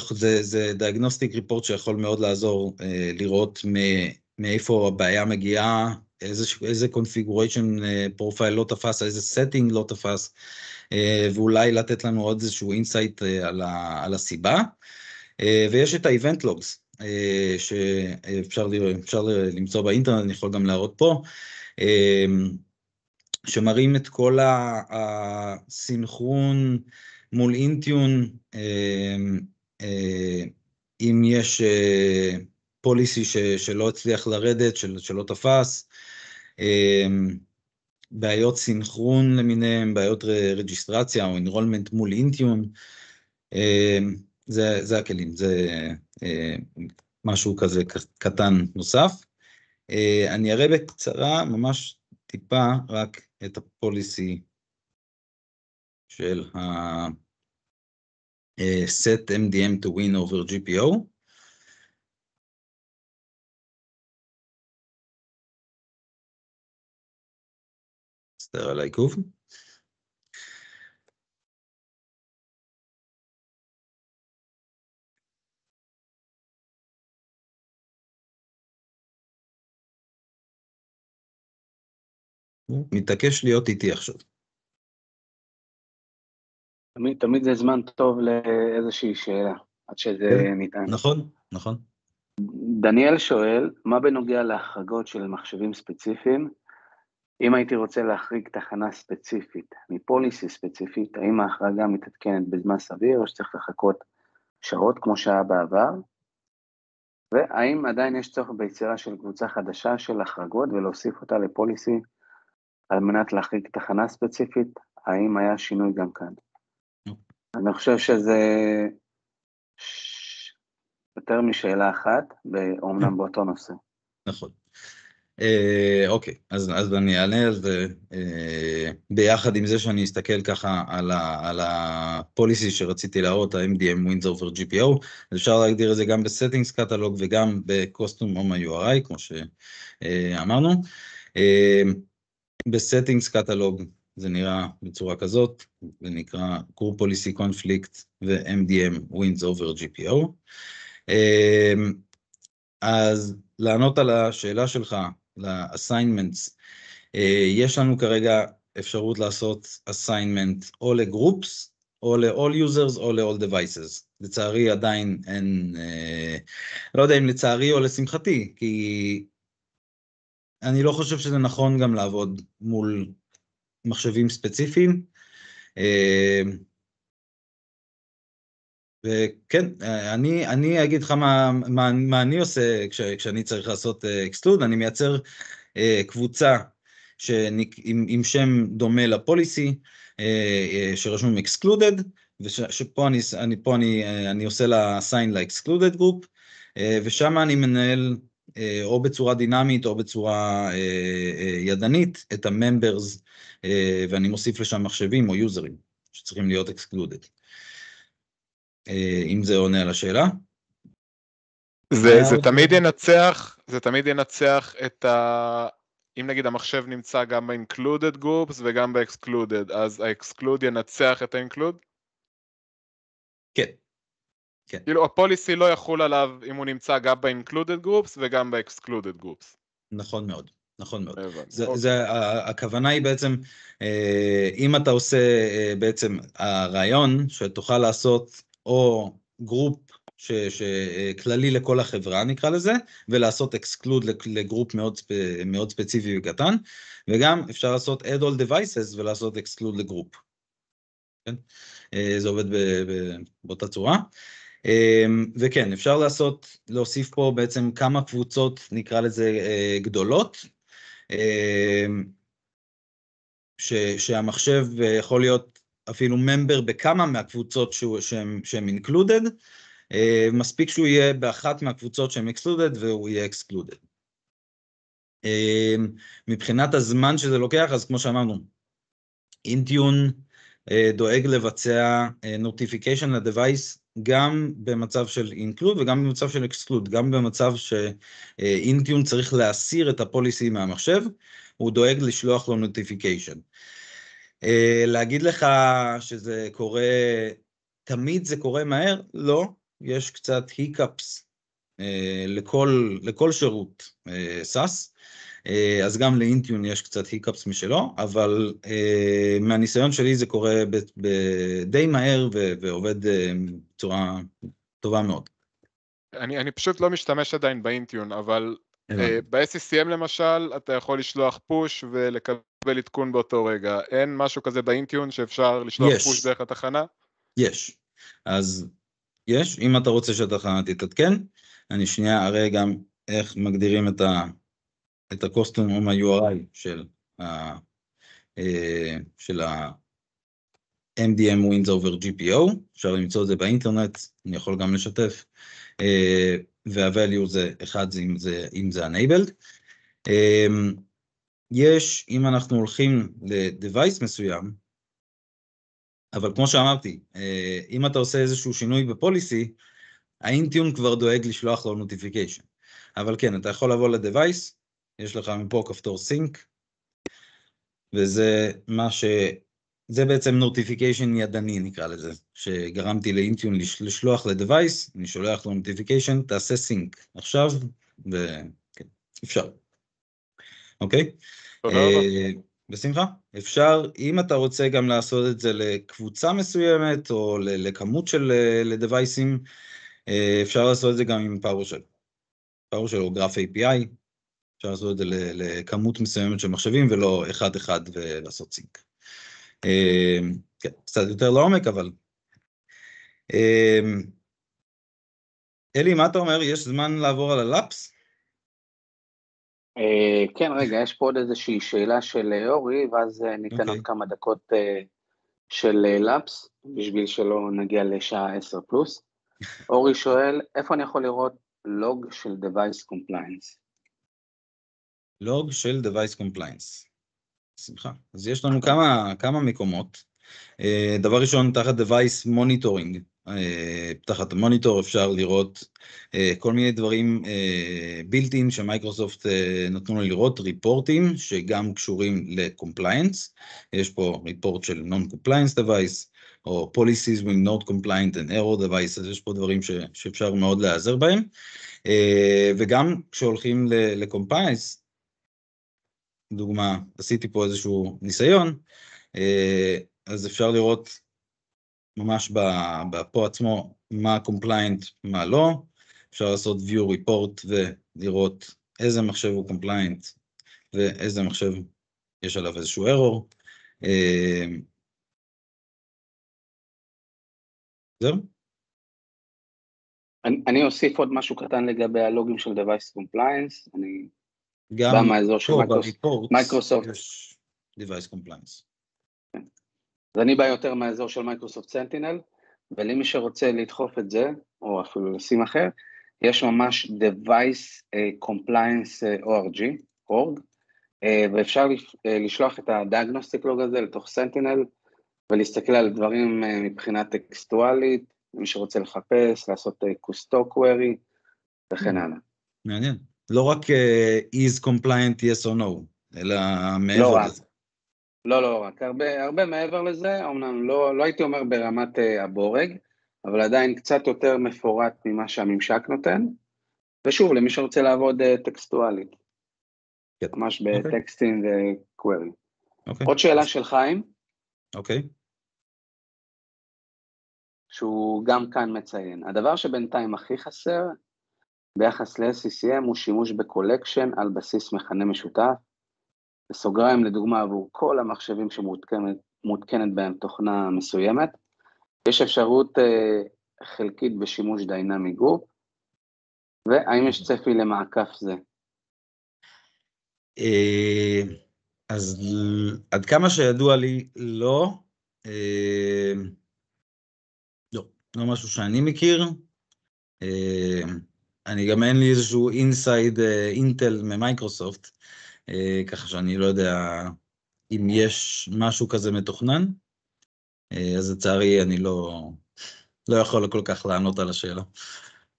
uh, זה, זה Diagnostic Report שיכול מאוד לעזור uh, לראות מאיפה הבעיה מגיעה, איזה, איזה configuration profile לא תפס, איזה setting לא תפס, uh, ואולי לתת לנו עוד איזשהו insight uh, על, ה, על הסיבה. Uh, אה, ויש את ה-Event Logs, אה, שאפשר למצוא באינטרנט, אני יכול גם להראות פה, אה, שמראים את כל הסינכרון מול אינטיון, אם יש פוליסי שלא הצליח לרדת, שלא תפס, בעיות סינכרון למיניהם, בעיות רג'יסטרציה או אינרולמנט מול אינטיון. זה, זה הכלים, זה אה, משהו כזה קטן נוסף. אה, אני אראה בקצרה, ממש טיפה, רק את הפוליסי של ה-set אה, MDM to win over GPO. מצטער על העיכוב. מתעקש להיות איתי עכשיו. תמיד, תמיד זה זמן טוב לאיזושהי שאלה, עד שזה כן, ניתן. נכון, נכון. דניאל שואל, מה בנוגע להחרגות של מחשבים ספציפיים? אם הייתי רוצה להחריג תחנה ספציפית מפוליסי ספציפית, האם ההחרגה מתעדכנת בזמן סביר או שצריך לחכות שעות כמו שהיה בעבר? והאם עדיין יש צורך ביצירה של קבוצה חדשה של החרגות ולהוסיף אותה לפוליסי על מנת להחריג תחנה ספציפית, האם היה שינוי גם כאן? אני חושב שזה ש... יותר משאלה אחת, ואומנם באותו נושא. נכון. אה, אוקיי, אז, אז אני אענה על זה אה, ביחד עם זה שאני אסתכל ככה על, ה, על הפוליסי שרציתי להראות, ה-MDM Winds over GPO, אז אפשר להגדיר את זה גם בסטינגס קטלוג וגם בקוסטום הום ה-URI, כמו שאמרנו. אה, בסטינגס קטלוג, זה נראה בצורה כזאת, זה נקרא קור פוליסי קונפליקט ו-MDM ווינס אובר GPO. אז לענות על השאלה שלך, ל-assignments, אה, יש לנו כרגע אפשרות לעשות assignment או לגרופס, או ל-all users או ל-all devices. לצערי עדיין אין, אה, לא יודע אם לצערי או לשמחתי, כי אני לא חושב שזה נכון גם לעבוד מול מחשבים ספציפיים. אה, וכן, אני, אני אגיד לך מה, מה, מה אני עושה כש, כשאני צריך לעשות אקסטלוד, אה, אני מייצר אה, קבוצה שנק, עם, עם שם דומה לפוליסי, שרשום אקסקלודד, ושפה אני, אני, אני, אני עושה לה סיין לאקסקלודד גרופ, ושם אני מנהל אה, או בצורה דינמית או בצורה אה, אה, ידנית את ה-members, ואני מוסיף לשם מחשבים או יוזרים שצריכים להיות excluded. אם זה עונה על השאלה. זה, זה תמיד ינצח, זה תמיד ינצח את ה... אם נגיד המחשב נמצא גם ב-included groups וגם ב-excluded, אז ה-exclude ינצח את ה-include? כן. כן. כאילו הפוליסי לא יחול עליו אם הוא נמצא גם ב-included groups וגם ב-excluded groups. נכון מאוד. נכון מאוד. זה, okay. אוקיי. זה, הכוונה היא בעצם, אה, אם אתה עושה אה, בעצם, הרעיון שתוכל לעשות או גרופ שכללי אה, לכל החברה נקרא לזה, ולעשות אקסקלוד לגרופ מאוד, מאוד ספציפי וקטן, וגם אפשר לעשות add all devices ולעשות אקסקלוד לגרופ. כן? זה עובד באותה צורה. אמ, וכן, אפשר לעשות, להוסיף פה בעצם כמה קבוצות, נקרא לזה אה, גדולות, אמ, ש, שהמחשב אה, יכול להיות אפילו ממבר בכמה מהקבוצות שהוא, שהם, שהם included, אה, מספיק שהוא יהיה באחת מהקבוצות שהם excluded והוא יהיה excluded. אמ, מבחינת הזמן שזה לוקח, אז כמו שאמרנו, אינטיון דואג לבצע נוטיפיקיישן לדווייס גם במצב של אינקלוד וגם במצב של אקסקלוד, גם במצב שאינטיון צריך להסיר את הפוליסי מהמחשב, הוא דואג לשלוח לו נוטיפיקיישן. אה, להגיד לך שזה קורה, תמיד זה קורה מהר? לא, יש קצת היקאפס אה, לכל, לכל שירות SAS. אה, אה, אז גם לאינטיון יש קצת היקאפס משלו, אבל אה, מהניסיון שלי זה קורה די מהר ועובד אה, בצורה טובה מאוד. אני, אני פשוט לא משתמש עדיין באינטיון, אבל ב-SCCM e למשל, אתה יכול לשלוח פוש ולקבל עדכון באותו רגע. אין משהו כזה באינטיון שאפשר לשלוח יש. פוש דרך התחנה? יש. אז יש, אם אתה רוצה שהתחנה תתעדכן, אני שנייה אראה גם איך מגדירים את ה... את הקוסטום עם ה-URI של, ה, אה, של ה-MDM wins over GPO, אפשר למצוא את זה באינטרנט, אני יכול גם לשתף, אה, וה-value זה אחד אם זה, אם זה enabled. אה, יש, אם אנחנו הולכים לדווייס מסוים, אבל כמו שאמרתי, אם אתה עושה איזשהו שינוי בפוליסי, האינטיון כבר דואג לשלוח לו נוטיפיקיישן. אבל כן, אתה יכול לבוא לדווייס, יש לך מפה כפתור סינק, וזה מה ש... זה בעצם נוטיפיקיישן ידני נקרא לזה, שגרמתי לאינטיון לשלוח לדווייס, אני שולח לו נוטיפיקיישן, תעשה סינק עכשיו, וכן, אפשר. אוקיי? תודה רבה. אה, בשמחה. אפשר, אם אתה רוצה גם לעשות את זה לקבוצה מסוימת, או לכמות של אה, לדווייסים, אה, אפשר לעשות את זה גם עם PowerShell. PowerShell או גרף API, אפשר לעשות את זה לכמות מסוימת של מחשבים ולא אחד-אחד ולעשות סינק. אה, כן, קצת יותר לעומק, אבל... אה, אלי, מה אתה אומר? יש זמן לעבור על הלאפס? אה, כן, רגע, יש פה עוד איזושהי שאלה של אורי, ואז ניתן אוקיי. עוד כמה דקות של לאפס, בשביל שלא נגיע לשעה 10 פלוס. אורי שואל, איפה אני יכול לראות לוג של Device Compliance? לוג של Device Compliance. בשמחה. אז יש לנו כמה, כמה מקומות. אה, דבר ראשון, תחת Device Monitoring, אה, תחת מוניטור אפשר לראות אה, כל מיני דברים built שמייקרוסופט נתנו לו לראות, ריפורטים שגם קשורים לקומפליינס, יש פה ריפורט של Non-Compliance Device, או Policies with Not Compliant and Error אז יש פה דברים ש, שאפשר מאוד להיעזר בהם, וגם כשהולכים לקומפליינס, דוגמה, עשיתי פה איזשהו ניסיון, אה, אז אפשר לראות ממש פה עצמו מה קומפליינט, מה לא, אפשר לעשות view report ולראות איזה מחשב הוא קומפליינט ואיזה מחשב יש עליו איזשהו error. אה, זהו? אני, אני אוסיף עוד משהו קטן לגבי הלוגים של Device Compliance, אני גם מהאזור של מייקרוסופט. device compliance. אז אני בא יותר מהאזור של מייקרוסופט סנטינל, ולמי שרוצה לדחוף את זה, או אפילו לשים אחר, יש ממש device אה, compliance אה, org, org אה, ואפשר לשלוח את הדיאגנוסטיק לוג הזה לתוך סנטינל, ולהסתכל על דברים מבחינה טקסטואלית, מי שרוצה לחפש, לעשות קוסטו קווירי וכן mm. הלאה. מעניין. לא רק uh, is compliant yes or no, אלא מעבר לא לזה. לא, לא רק, הרבה, הרבה מעבר לזה, אמנם לא, לא הייתי אומר ברמת uh, הבורג, אבל עדיין קצת יותר מפורט ממה שהממשק נותן, ושוב, למי שרוצה לעבוד uh, טקסטואלית, yeah. כן. ממש okay. בטקסטים okay. וקווירי. Okay. עוד שאלה okay. של חיים. אוקיי. Okay. שהוא גם כאן מציין. הדבר שבינתיים הכי חסר ביחס ל-SCCM הוא שימוש בקולקשן על בסיס מכנה משותף, בסוגריים לדוגמה עבור כל המחשבים שמותקנת בהם תוכנה מסוימת, יש אפשרות אה, חלקית בשימוש דיינמי גרופ, והאם יש צפי למעקף זה? אה, אז עד כמה שידוע לי, לא. אה, לא, לא משהו שאני מכיר. אה, אני גם אין לי איזשהו אינסייד אינטל אה, ממייקרוסופט, אה, ככה שאני לא יודע אם יש משהו כזה מתוכנן, אה, אז לצערי אני לא, לא יכול כל כך לענות על השאלה,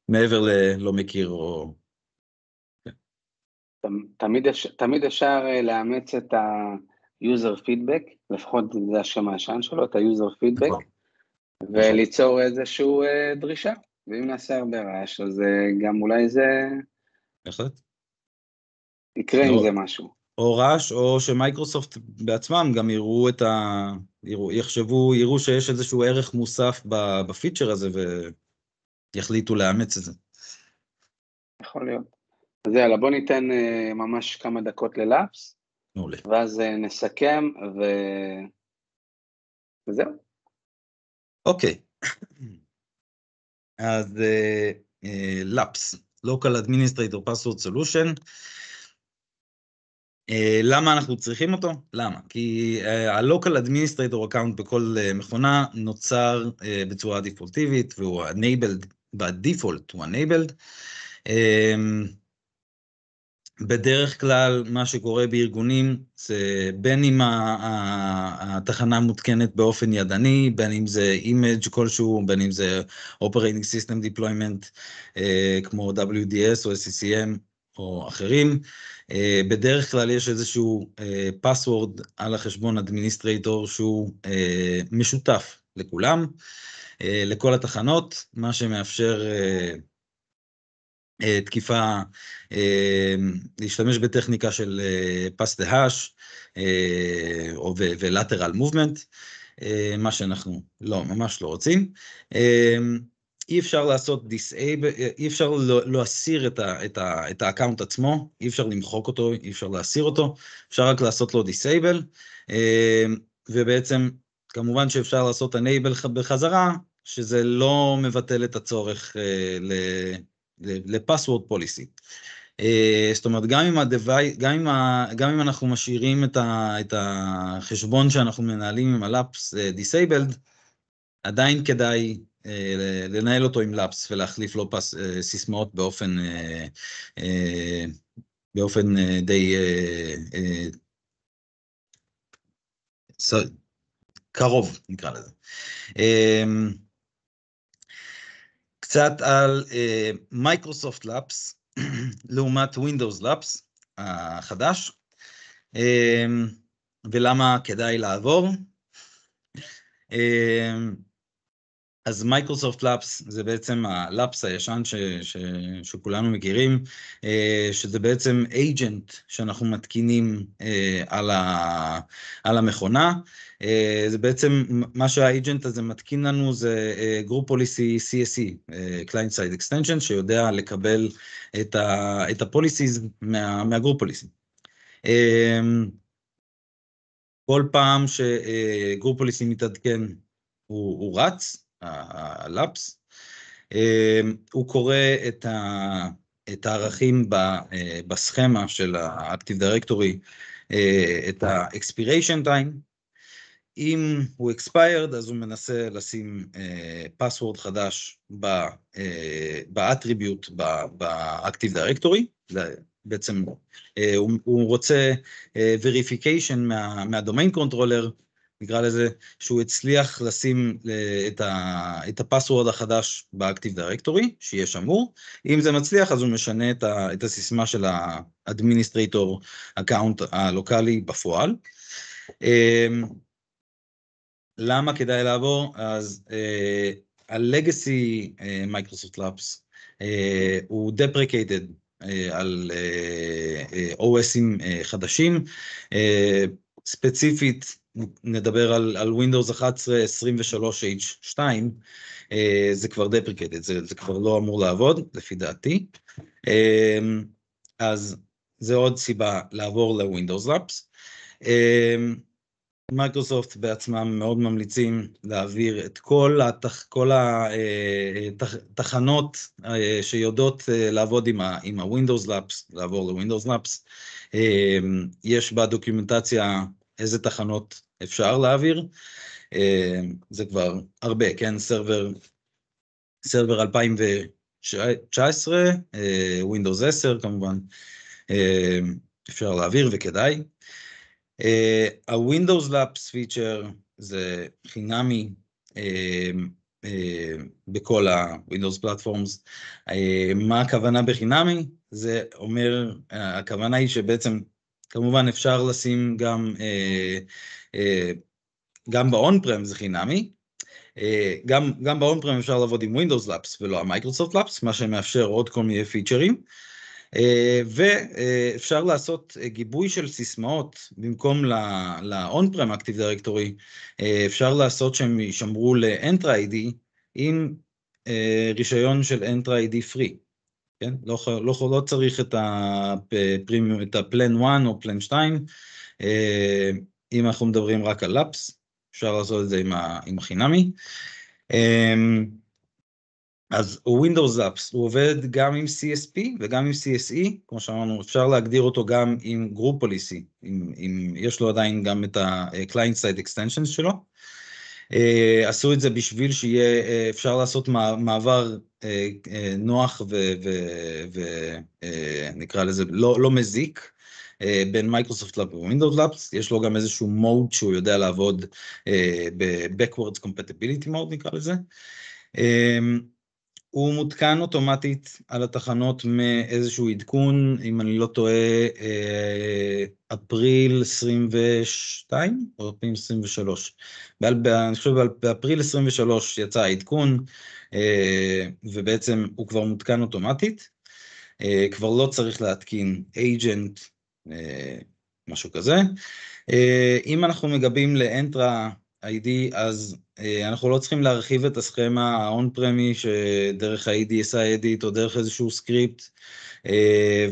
מעבר ללא מכיר או... כן. תמיד, תמיד אפשר לאמץ את ה-user feedback, לפחות זה השם הישן שלו, את ה-user feedback, נכון. וליצור איזושהי דרישה ואם נעשה הרבה רעש, אז אה, גם אולי זה... בהחלט. יקרה עם לא. זה משהו. או רעש, או שמייקרוסופט בעצמם גם יראו את ה... יראו, יחשבו, יראו שיש איזשהו ערך מוסף בפיצ'ר הזה ויחליטו לאמץ את זה. יכול להיות. אז יאללה, בוא ניתן אה, ממש כמה דקות ללאפס. מעולה. ואז אה, נסכם ו... וזהו. אוקיי. Okay. אז לפס, local administrator password solution. למה אנחנו צריכים אותו? למה? כי ה-local administrator account בכל מכונה נוצר בצורה דפולטיבית והוא enabled, ב-default הוא enabled. בדרך כלל מה שקורה בארגונים זה בין אם התחנה מותקנת באופן ידני, בין אם זה אימג' כלשהו, בין אם זה Operating System Deployment אה, כמו WDS או SCCM או אחרים. אה, בדרך כלל יש איזשהו אה, password על החשבון אדמיניסטרייטור שהוא משותף לכולם, לכל התחנות, מה שמאפשר אה, תקיפה, אה, להשתמש בטכניקה של פס דה האש ולטרל מובמנט, אה, מה שאנחנו לא, ממש לא רוצים. אי אפשר לעשות דיסאבל, אי אפשר לא, להסיר את את, את האקאונט עצמו, אי אפשר למחוק אותו, אי אפשר להסיר אותו, אפשר רק לעשות לו דיסאבל, ובעצם כמובן שאפשר לעשות אנייבל בחזרה, שזה לא מבטל את הצורך אה, לפסוורד פוליסי. אה, זאת אומרת, גם אם, הדווי, גם אם, ה, גם אם אנחנו משאירים את, ה, את החשבון שאנחנו מנהלים עם הלאפס אה, uh, disabled, עדיין כדאי uh, לנהל אותו עם לאפס ולהחליף לו פס, uh, סיסמאות באופן, uh, uh, באופן uh, די uh, uh, so, קרוב, נקרא לזה. Uh, קצת על מייקרוסופט uh, לאפס לעומת Windows לאפס החדש, um, ולמה כדאי לעבור. Um, אז מייקרוסופט לאפס זה בעצם הלאפס הישן ש, ש, שכולנו מכירים, אה, שזה בעצם agent שאנחנו מתקינים אה, על, ה, על המכונה. אה, זה בעצם, מה שהאג'נט הזה מתקין לנו זה Group Policy CSE, Client Side Extension, שיודע לקבל את ה את הפוליסיז מה מהגרופ פוליסי. כל פעם שגרופ פוליסי מתעדכן הוא, הוא רץ, הלאפס. אמ, הוא קורא את, ה, את הערכים ב, אה, בסכמה של ה-Active Directory, אה, את ה-expiration time. אם הוא expired, אז הוא מנסה לשים אה, password חדש באטריביוט, ב-Active Directory, בעצם הוא, הוא רוצה verification מה, מהדומיין קונטרולר, נקרא לזה, שהוא הצליח לשים את, ה, את הפסוורד החדש באקטיב דירקטורי, שיהיה שמור. אם זה מצליח, אז הוא משנה את, ה, את הסיסמה של האדמיניסטרייטור אקאונט הלוקאלי בפועל. אמ, למה כדאי לעבור? אז אה, ה-legacy אה, Microsoft Labs אה, הוא deprecated על OSים חדשים, ספציפית נדבר על, על Windows 11 23H2, uh, זה כבר דפריקטד, זה, זה כבר לא אמור לעבוד, לפי דעתי. אה, אז זה עוד סיבה לעבור ל-Windows Labs. מייקרוסופט אה, בעצמם מאוד ממליצים להעביר את כל, התח, כל התחנות אה, uh, שיודעות uh, לעבוד עם ה-Windows Labs, לעבור ל-Windows Labs. יש בדוקומנטציה איזה תחנות אפשר להעביר, אה, זה כבר הרבה, כן? סרבר, סרבר 2019, אה, Windows 10 כמובן, אה, אפשר להעביר וכדאי. ה-Windows Labs פיצ'ר זה חינמי בכל ה-Windows Platforms. מה הכוונה בחינמי? זה אומר, הכוונה היא שבעצם כמובן אפשר לשים גם, אה, אה, גם ב-on prem זה חינמי, אה, גם, גם ב-on prem אפשר לעבוד עם Windows Labs ולא ה-Microsoft Labs, מה שמאפשר עוד כל מיני פיצ'רים. ואפשר לעשות גיבוי של סיסמאות במקום ל-on-prem Active Directory, אפשר לעשות שהם יישמרו ל-Entra ID עם רישיון של Entra ID Free. כן? לא, לא, לא לא צריך את, הפרימיום, את הפלן 1 או פלן 2. אה, אם אנחנו מדברים רק על לאפס, אפשר לעשות את זה עם, ה, עם החינמי. אה, אז Windows Apps הוא עובד גם עם CSP וגם עם CSE, כמו שאמרנו, אפשר להגדיר אותו גם עם Group Policy, אם, יש לו עדיין גם את ה-Client אה, Side Extensions שלו. Uh, אה, עשו את זה בשביל שיהיה אה, אפשר לעשות מעבר אה, אה, נוח ונקרא אה, לזה לא, לא מזיק. אה, בין מייקרוסופט לאפ ווינדוס לאפס, יש לו גם איזשהו מוד שהוא יודע לעבוד אה, ב-Backwards Compatibility Mode נקרא לזה. הוא מותקן אוטומטית על התחנות מאיזשהו עדכון, אם אני לא טועה, אה, אפריל 22 או אפריל 23. אני חושב באפריל 23 יצא העדכון, אה, ובעצם הוא כבר מותקן אוטומטית. אה, כבר לא צריך להתקין agent, משהו כזה. אם אנחנו מגבים לאנטרה ID, אז אה, אנחנו לא צריכים להרחיב את הסכמה האון פרמי שדרך ה-EDS האדית או דרך איזשהו סקריפט, אה,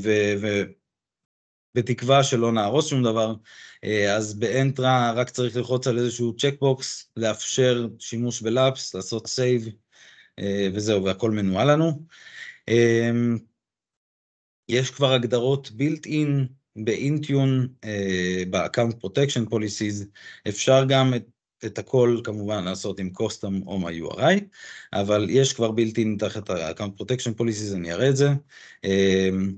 ובתקווה שלא נהרוס שום דבר, אה, אז באנטרה רק צריך ללחוץ על איזשהו צ'קבוקס, לאפשר שימוש בלאפס, לעשות סייב, וזהו, והכל מנוהל לנו. יש כבר הגדרות בילט אין באינטיון, באקאונט פרוטקשן פוליסיז, אפשר גם את את הכל כמובן לעשות עם קוסטום או מה URI, אבל יש כבר בילטין תחת ה-account protection policies, אני אראה את זה, אמ,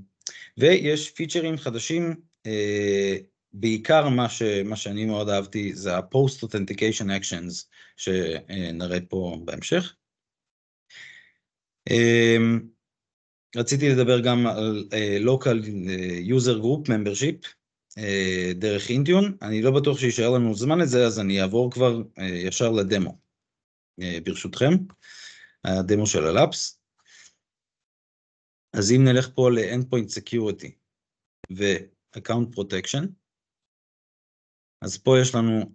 ויש פיצ'רים חדשים, אה, בעיקר מה, ש, מה שאני מאוד אהבתי זה ה-post authentication actions שנראה פה בהמשך. אמ, רציתי לדבר גם על אה, local אה, user group membership, אה, דרך אינטיון, אני לא בטוח שיישאר לנו זמן לזה, אז אני אעבור כבר אה, ישר לדמו, אה, ברשותכם, הדמו של הלאפס. אז אם נלך פה ל-Endpoint Security ו-Account Protection, אז פה יש לנו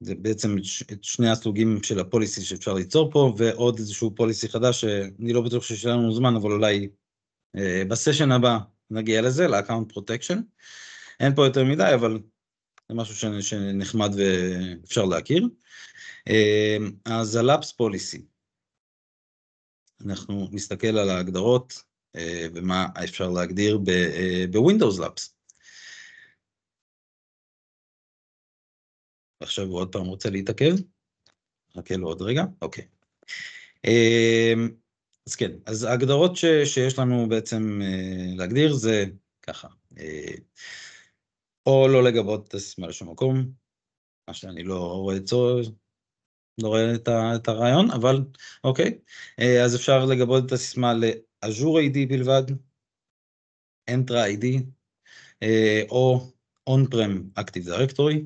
זה בעצם את שני הסוגים של הפוליסי שאפשר ליצור פה, ועוד איזשהו פוליסי חדש שאני לא בטוח שיש לנו זמן, אבל אולי בסשן הבא נגיע לזה, ל-account protection. אין פה יותר מדי, אבל זה משהו ש, שנחמד ואפשר להכיר. אה, אז הלאפס פוליסי. אנחנו נסתכל על ההגדרות אה, ומה אפשר להגדיר ב לאפס. אה, Labs. עכשיו הוא עוד פעם רוצה להתעכב? נחכה לו עוד רגע, אוקיי. אז כן, אז ההגדרות ש, שיש לנו בעצם להגדיר זה ככה, או לא לגבות את טס לשום מקום, מה שאני לא רואה צורך, לא רואה את, ה, את הרעיון, אבל אוקיי. אה, אז אפשר לגבות את הסיסמה לאז'ור איי-די בלבד, Entra ID, אה, או On-Prem Active Directory.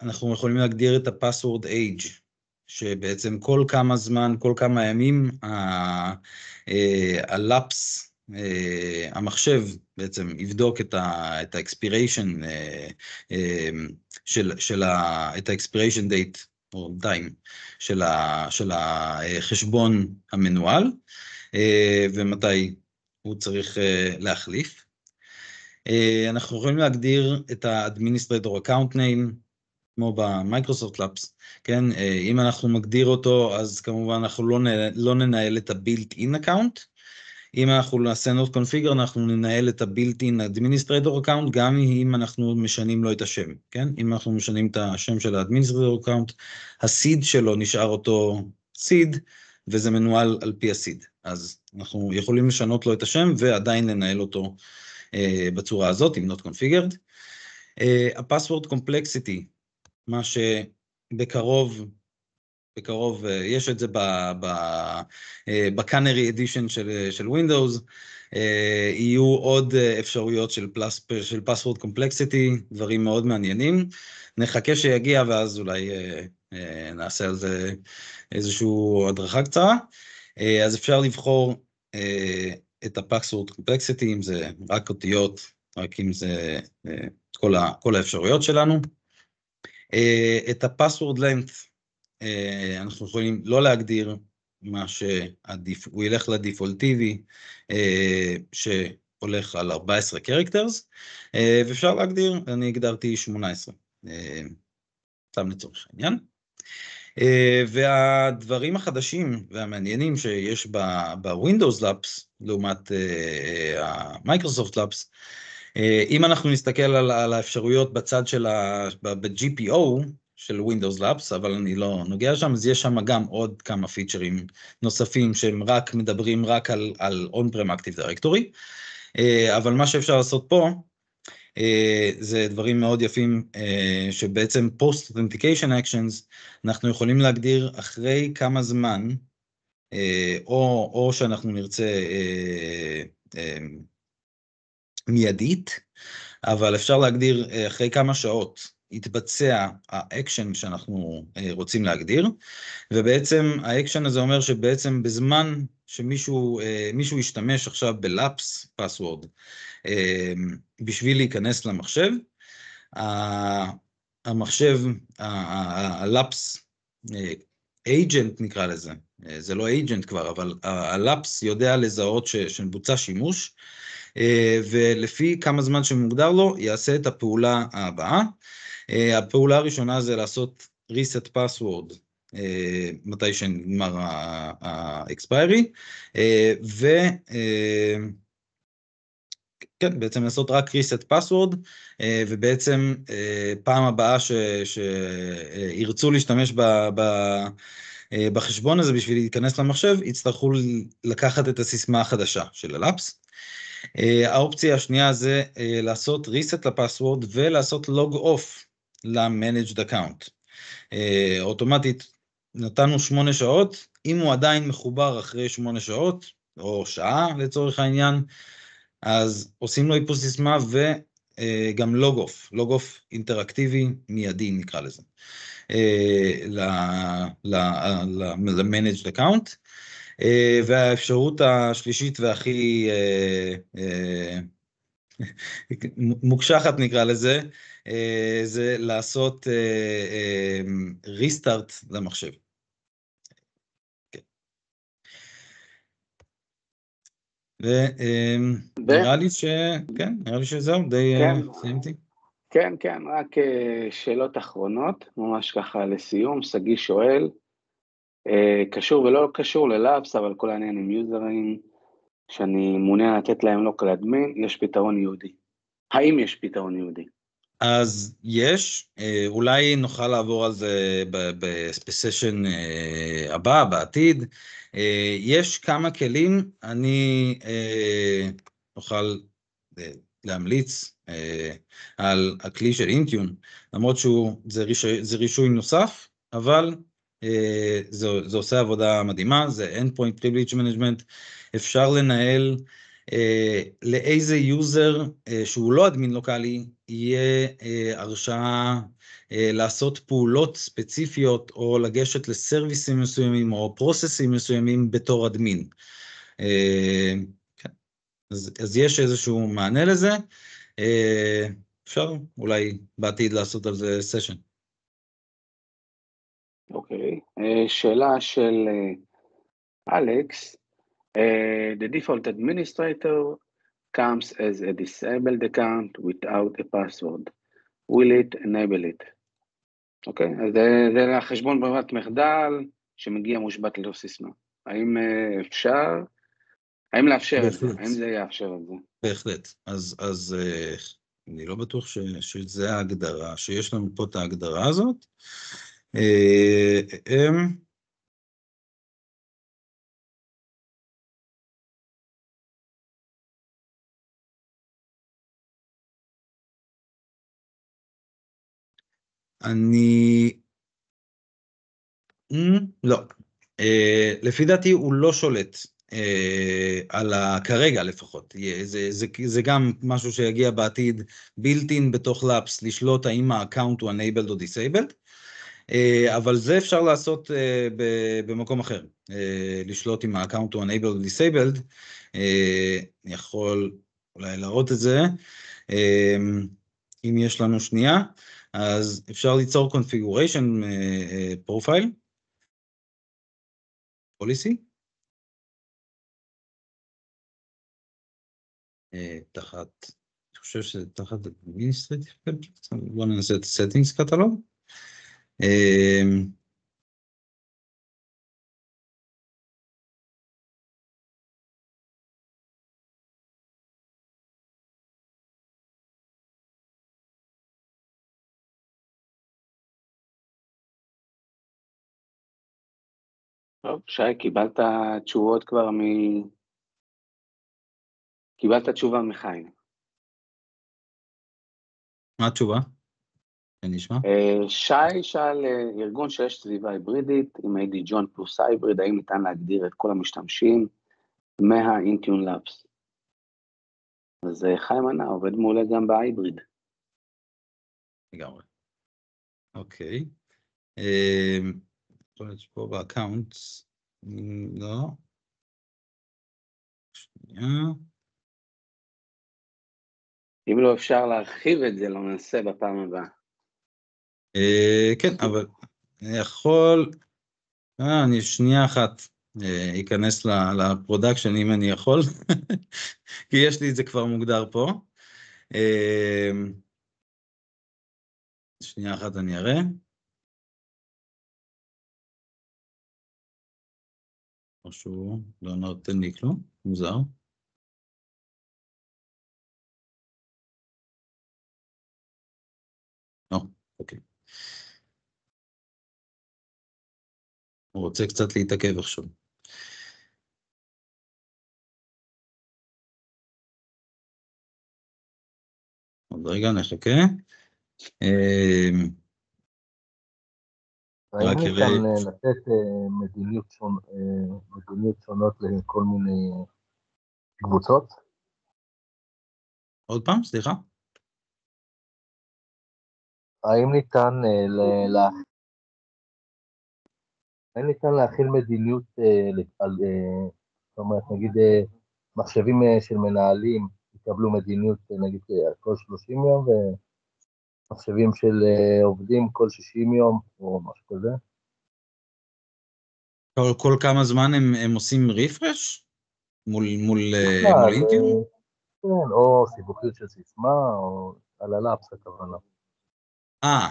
אנחנו יכולים להגדיר את ה-password age, שבעצם כל כמה זמן, כל כמה ימים, ה הלאפס אה, אה, המחשב בעצם יבדוק את ה-expiration אה, אה, של, של ה... את ה-expiration date או time של, ה, של החשבון המנוהל ומתי הוא צריך להחליף. אנחנו יכולים להגדיר את ה-administrator account name כמו במייקרוסופט לאפס, כן? אם אנחנו מגדיר אותו, אז כמובן אנחנו לא, נ, לא ננהל את ה-built-in account, אם אנחנו נעשה נוט קונפיגר, אנחנו ננהל את הבילטין אדמיניסטרדור אקאונט, גם אם אנחנו משנים לו את השם, כן? אם אנחנו משנים את השם של האדמיניסטרדור אקאונט, הסיד שלו נשאר אותו סיד, וזה מנוהל על פי הסיד. אז אנחנו יכולים לשנות לו את השם ועדיין לנהל אותו אה, בצורה הזאת, עם נוט Configured. הפסוורד אה, קומפלקסיטי, מה שבקרוב בקרוב אה, יש את זה אה, בקאנרי אדישן של, אה, של Windows, יהיו עוד אפשרויות של, פלס, של פסוורד קומפלקסיטי, דברים מאוד מעניינים. נחכה שיגיע ואז אולי נעשה על זה איזושהי הדרכה קצרה. אז אפשר לבחור את הפסוורד קומפלקסיטי, אם זה רק אותיות, רק אם זה כל, ה, כל האפשרויות שלנו. את הפסוורד password אה, אנחנו יכולים לא להגדיר מה שעדיף, הוא ילך לדפולטיבי אה, שהולך על 14 קרקטרס, אה, ואפשר להגדיר, אני הגדרתי 18, סתם לצורך העניין. והדברים החדשים והמעניינים שיש בווינדוס לאפס לעומת המייקרוסופט לאפס, אם אנחנו נסתכל על, על האפשרויות בצד של ה... ב-GPO, של Windows Labs, אבל אני לא נוגע שם, אז יש שם גם עוד כמה פיצ'רים נוספים שהם רק מדברים רק על, על On-Prem Active Directory, אה, אבל מה שאפשר לעשות פה, אה, זה דברים מאוד יפים אה, שבעצם Post Authentication Actions, אנחנו יכולים להגדיר אחרי כמה זמן, או, או שאנחנו נרצה מיידית, אבל אפשר להגדיר אחרי כמה שעות יתבצע האקשן שאנחנו אה, רוצים להגדיר, ובעצם האקשן הזה אומר שבעצם בזמן שמישהו אה, ישתמש עכשיו בלאפס פסוורד אה, בשביל להיכנס למחשב, המחשב, הלאפס אייג'נט נקרא לזה, זה לא אייג'נט כבר, אבל הלאפס יודע לזהות ש, שבוצע שימוש, ולפי כמה זמן שמוגדר לו, יעשה את הפעולה הבאה. אה, הפעולה הראשונה זה לעשות reset password אה, מתי שנגמר ה-expiry, אה, ו... כן, בעצם לעשות רק reset password, ובעצם פעם הבאה ש, שירצו להשתמש ב, ב, בחשבון הזה בשביל להיכנס למחשב, יצטרכו לקחת את הסיסמה החדשה של הלאפס. האופציה השנייה זה לעשות reset לפסוורד ולעשות log off ל-managed account. אה, אוטומטית נתנו שמונה שעות, אם הוא עדיין מחובר אחרי שמונה שעות, או שעה לצורך העניין, אז עושים לו איפוס סיסמה וגם אה, לוג אוף, לוג אוף אינטראקטיבי מיידי נקרא לזה, אה, ל-managed account. והאפשרות השלישית והכי מוקשחת נקרא לזה, אה, זה לעשות ריסטארט אה, אה, למחשב. כן. ונראה לי ש... כן, נראה לי שזהו, די כן. סיימתי. כן, כן, רק שאלות אחרונות, ממש ככה לסיום. שגיא שואל, קשור ולא קשור ללאפס, אבל כל העניין עם יוזרים שאני מעוניין לתת להם לוקל אדמין, יש פתרון יהודי. האם יש פתרון יהודי? אז יש, אה, אולי נוכל לעבור על זה בסשן אה, הבא, בעתיד. אה, יש כמה כלים, אני אוכל להמליץ על הכלי של אינטיון, למרות שהוא, זה רישוי, זה רישוי נוסף, אבל זה, זה עושה עבודה מדהימה, זה Endpoint Privilege Management, אפשר לנהל אה, לאיזה יוזר אה, שהוא לא אדמין לוקאלי, יהיה אה, הרשאה לעשות פעולות ספציפיות או לגשת לסרוויסים מסוימים או פרוססים מסוימים בתור אדמין. אז, אז יש איזשהו מענה לזה. אפשר אולי בעתיד לעשות על זה סשן. אוקיי, okay. שאלה של אלכס, Uh, the default administrator comes as a disabled account without a password. will it enable it. אוקיי? Okay? אז זה, זה החשבון ברירת מחדל שמגיע מושבת ללא סיסמה. האם uh, אפשר? האם לאפשר את זה? האם זה יאפשר את זה? בהחלט. אז, אז אה, אני לא בטוח ש, שזה ההגדרה, שיש לנו פה את ההגדרה הזאת. אה, אני... Mm, לא. אה, לפי דעתי הוא לא שולט. אה, על ה... כרגע לפחות, זה, גם משהו שיגיע בעתיד built-in בתוך לאפס, לשלוט האם האקאונט הוא enabled או disabled, אה, אבל זה אפשר לעשות במקום אחר, לשלוט אם האקאונט הוא enabled או disabled, אני יכול אולי להראות את זה, אם יש לנו שנייה. אז אפשר ליצור configuration profile, policy, תחת, אני חושב שזה תחת administrative, בואו ננסה את settings catalog. טוב, שי, קיבלת תשובות כבר מ... קיבלת תשובה מחיים. מה התשובה? כן, נשמע. אה, שי שאל אה, ארגון שיש סביבה היברידית עם איי ג'ון פלוס הייבריד, האם ניתן להגדיר את כל המשתמשים מהאינטיון לאפס? אז אה, חיים ענה, עובד מעולה גם בהייבריד. לגמרי. אוקיי. Okay. אמ, um... יכול להיות שפה באקאונטס, לא. שנייה. אם לא אפשר להרחיב את זה, לא ננסה בפעם הבאה. אה, כן, אבל אני יכול, אה, אני שנייה אחת אכנס אה, לפרודקשן אם אני יכול, כי יש לי את זה כבר מוגדר פה. שנייה אחת אני אראה. משהו לא נותן לא, לי כלום, מוזר. לא, אוקיי. הוא רוצה קצת להתעכב עכשיו. עוד רגע נחכה. אמ, ראינו אותם אה, לתת אה, מדיניות, שונ... אה, מדיניות שונות לכל מיני קבוצות. עוד פעם, סליחה? האם ניתן ל... האם ניתן להכיל מדיניות זאת אומרת, נגיד מחשבים של מנהלים יקבלו מדיניות נגיד על כל 30 יום מחשבים של עובדים כל 60 יום, או משהו כזה. כל, כל כמה זמן הם, הם עושים רפרש? מול, מול, מול אינטיום? כן, או סיבוכיות של סיסמה, או על הלאפס הכוונה. אה,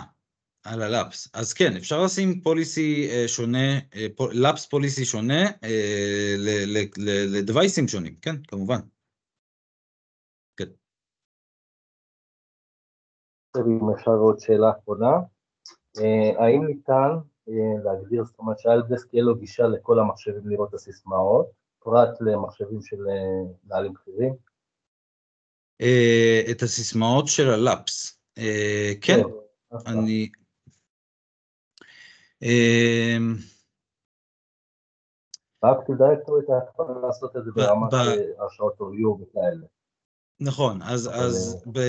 על הלאפס. אז כן, אפשר לשים פוליסי שונה, לאפס פוליסי שונה לדווייסים שונים, כן, כמובן. אם אפשר עוד שאלה אחרונה, אה, האם ניתן אה, להגדיר, זאת אומרת שאלדסק יהיה לו גישה לכל המחשבים לראות את הסיסמאות, פרט למחשבים של אה, נהלים בכירים? את הסיסמאות של הלאפס, כן, אני... רק תדע לעשות את זה ברמת הרשאות אוריו וכאלה. נכון, אז, אבל... אז אה, ב,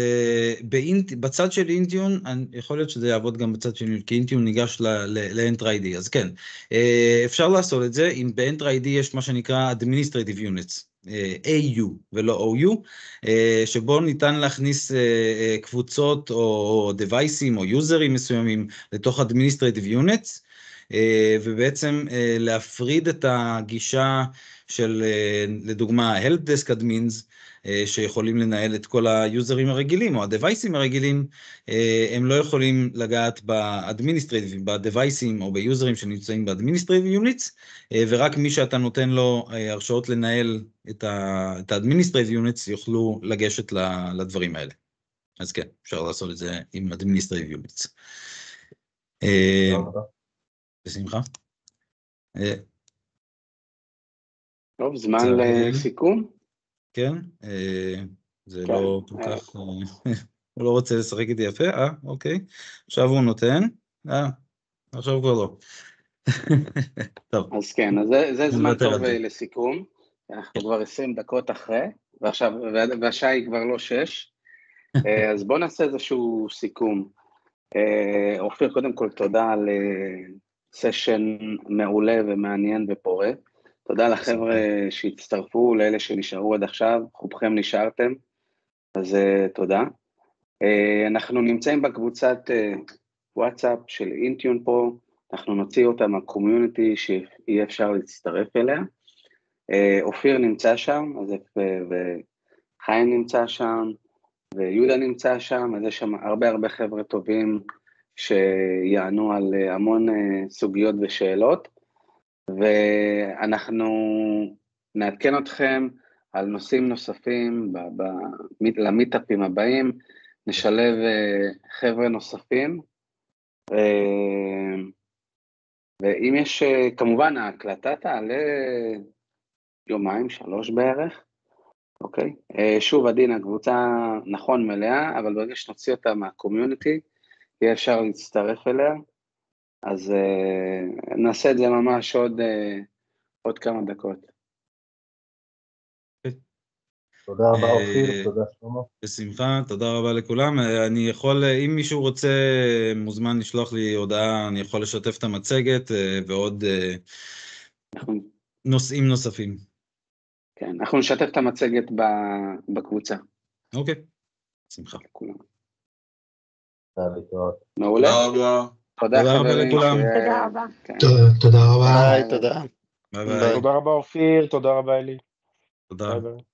באינט, בצד של אינטיון, יכול להיות שזה יעבוד גם בצד של אינטיון, כי אינטיון ניגש ל-Entry ID, אז כן, אה, אפשר לעשות את זה, אם ב-Entry ID יש מה שנקרא Administrative Units, אה, AU ולא OU, שבו ניתן להכניס קבוצות או דווייסים או יוזרים מסוימים לתוך Administrative Units, ובעצם להפריד את הגישה של אה, לדוגמה helpdesk Admins, אה, שיכולים לנהל את כל היוזרים הרגילים או הדווייסים הרגילים, אה, הם לא יכולים לגעת באדמיניסטרטיבים, בדווייסים או ביוזרים שנמצאים באדמיניסטרטיב יוניטס, ורק מי שאתה נותן לו הרשאות לנהל את האדמיניסטרטיב יוניטס יוכלו לגשת לדברים האלה. אז כן, אפשר לעשות את זה עם אדמיניסטרטיב יוניטס. בשמחה. טוב, זמן לסיכום? כן, אה, זה כן. לא כל אה. כך, אה, הוא לא רוצה לשחק איתי יפה, אה, אוקיי. עכשיו הוא נותן, אה, עכשיו כבר לא. טוב. אז כן, אז זה זמן טוב לסיכום. אנחנו כן. כבר 20 דקות אחרי, ועכשיו, והשעה היא כבר לא 6. אז בואו נעשה איזשהו סיכום. אופיר, קודם כל תודה על סשן מעולה ומעניין ופורה. תודה לחבר'ה שהצטרפו, לאלה שנשארו עד עכשיו, חובכם נשארתם, אז אה, תודה. אה, אנחנו נמצאים בקבוצת אה, וואטסאפ של אינטיון פרו, אנחנו נוציא אותה מהקומיוניטי שאי אפשר להצטרף אליה. אופיר נמצא שם, אז וחיים נמצא שם, ויהודה נמצא שם, אז יש שם הרבה הרבה חבר'ה טובים שיענו על המון סוגיות ושאלות. ואנחנו נעדכן אתכם על נושאים נוספים למיטאפים הבאים, נשלב אה, חבר'ה נוספים. אה, ואם יש, אה, כמובן ההקלטה תעלה יומיים, שלוש בערך, אוקיי? שוב, עדין, הקבוצה נכון מלאה, אבל ברגע שנוציא אותה מהקומיוניטי, יהיה אפשר להצטרף אליה. אז uh, נעשה את זה ממש עוד, uh, עוד כמה דקות. אוקיי. תודה רבה אה, אופיר, תודה שלמה. בשמחה, תודה רבה לכולם. אני יכול, אם מישהו רוצה, מוזמן לשלוח לי הודעה, אני יכול לשתף את המצגת ועוד נושאים נוספים. כן, אנחנו נשתף את המצגת בקבוצה. אוקיי, בשמחה. תודה רבה. מעולה. תודה רבה. תודה רבה לכולם. אה, תודה רבה. כן. תודה רבה. תודה רבה אופיר, תודה רבה אלי. תודה.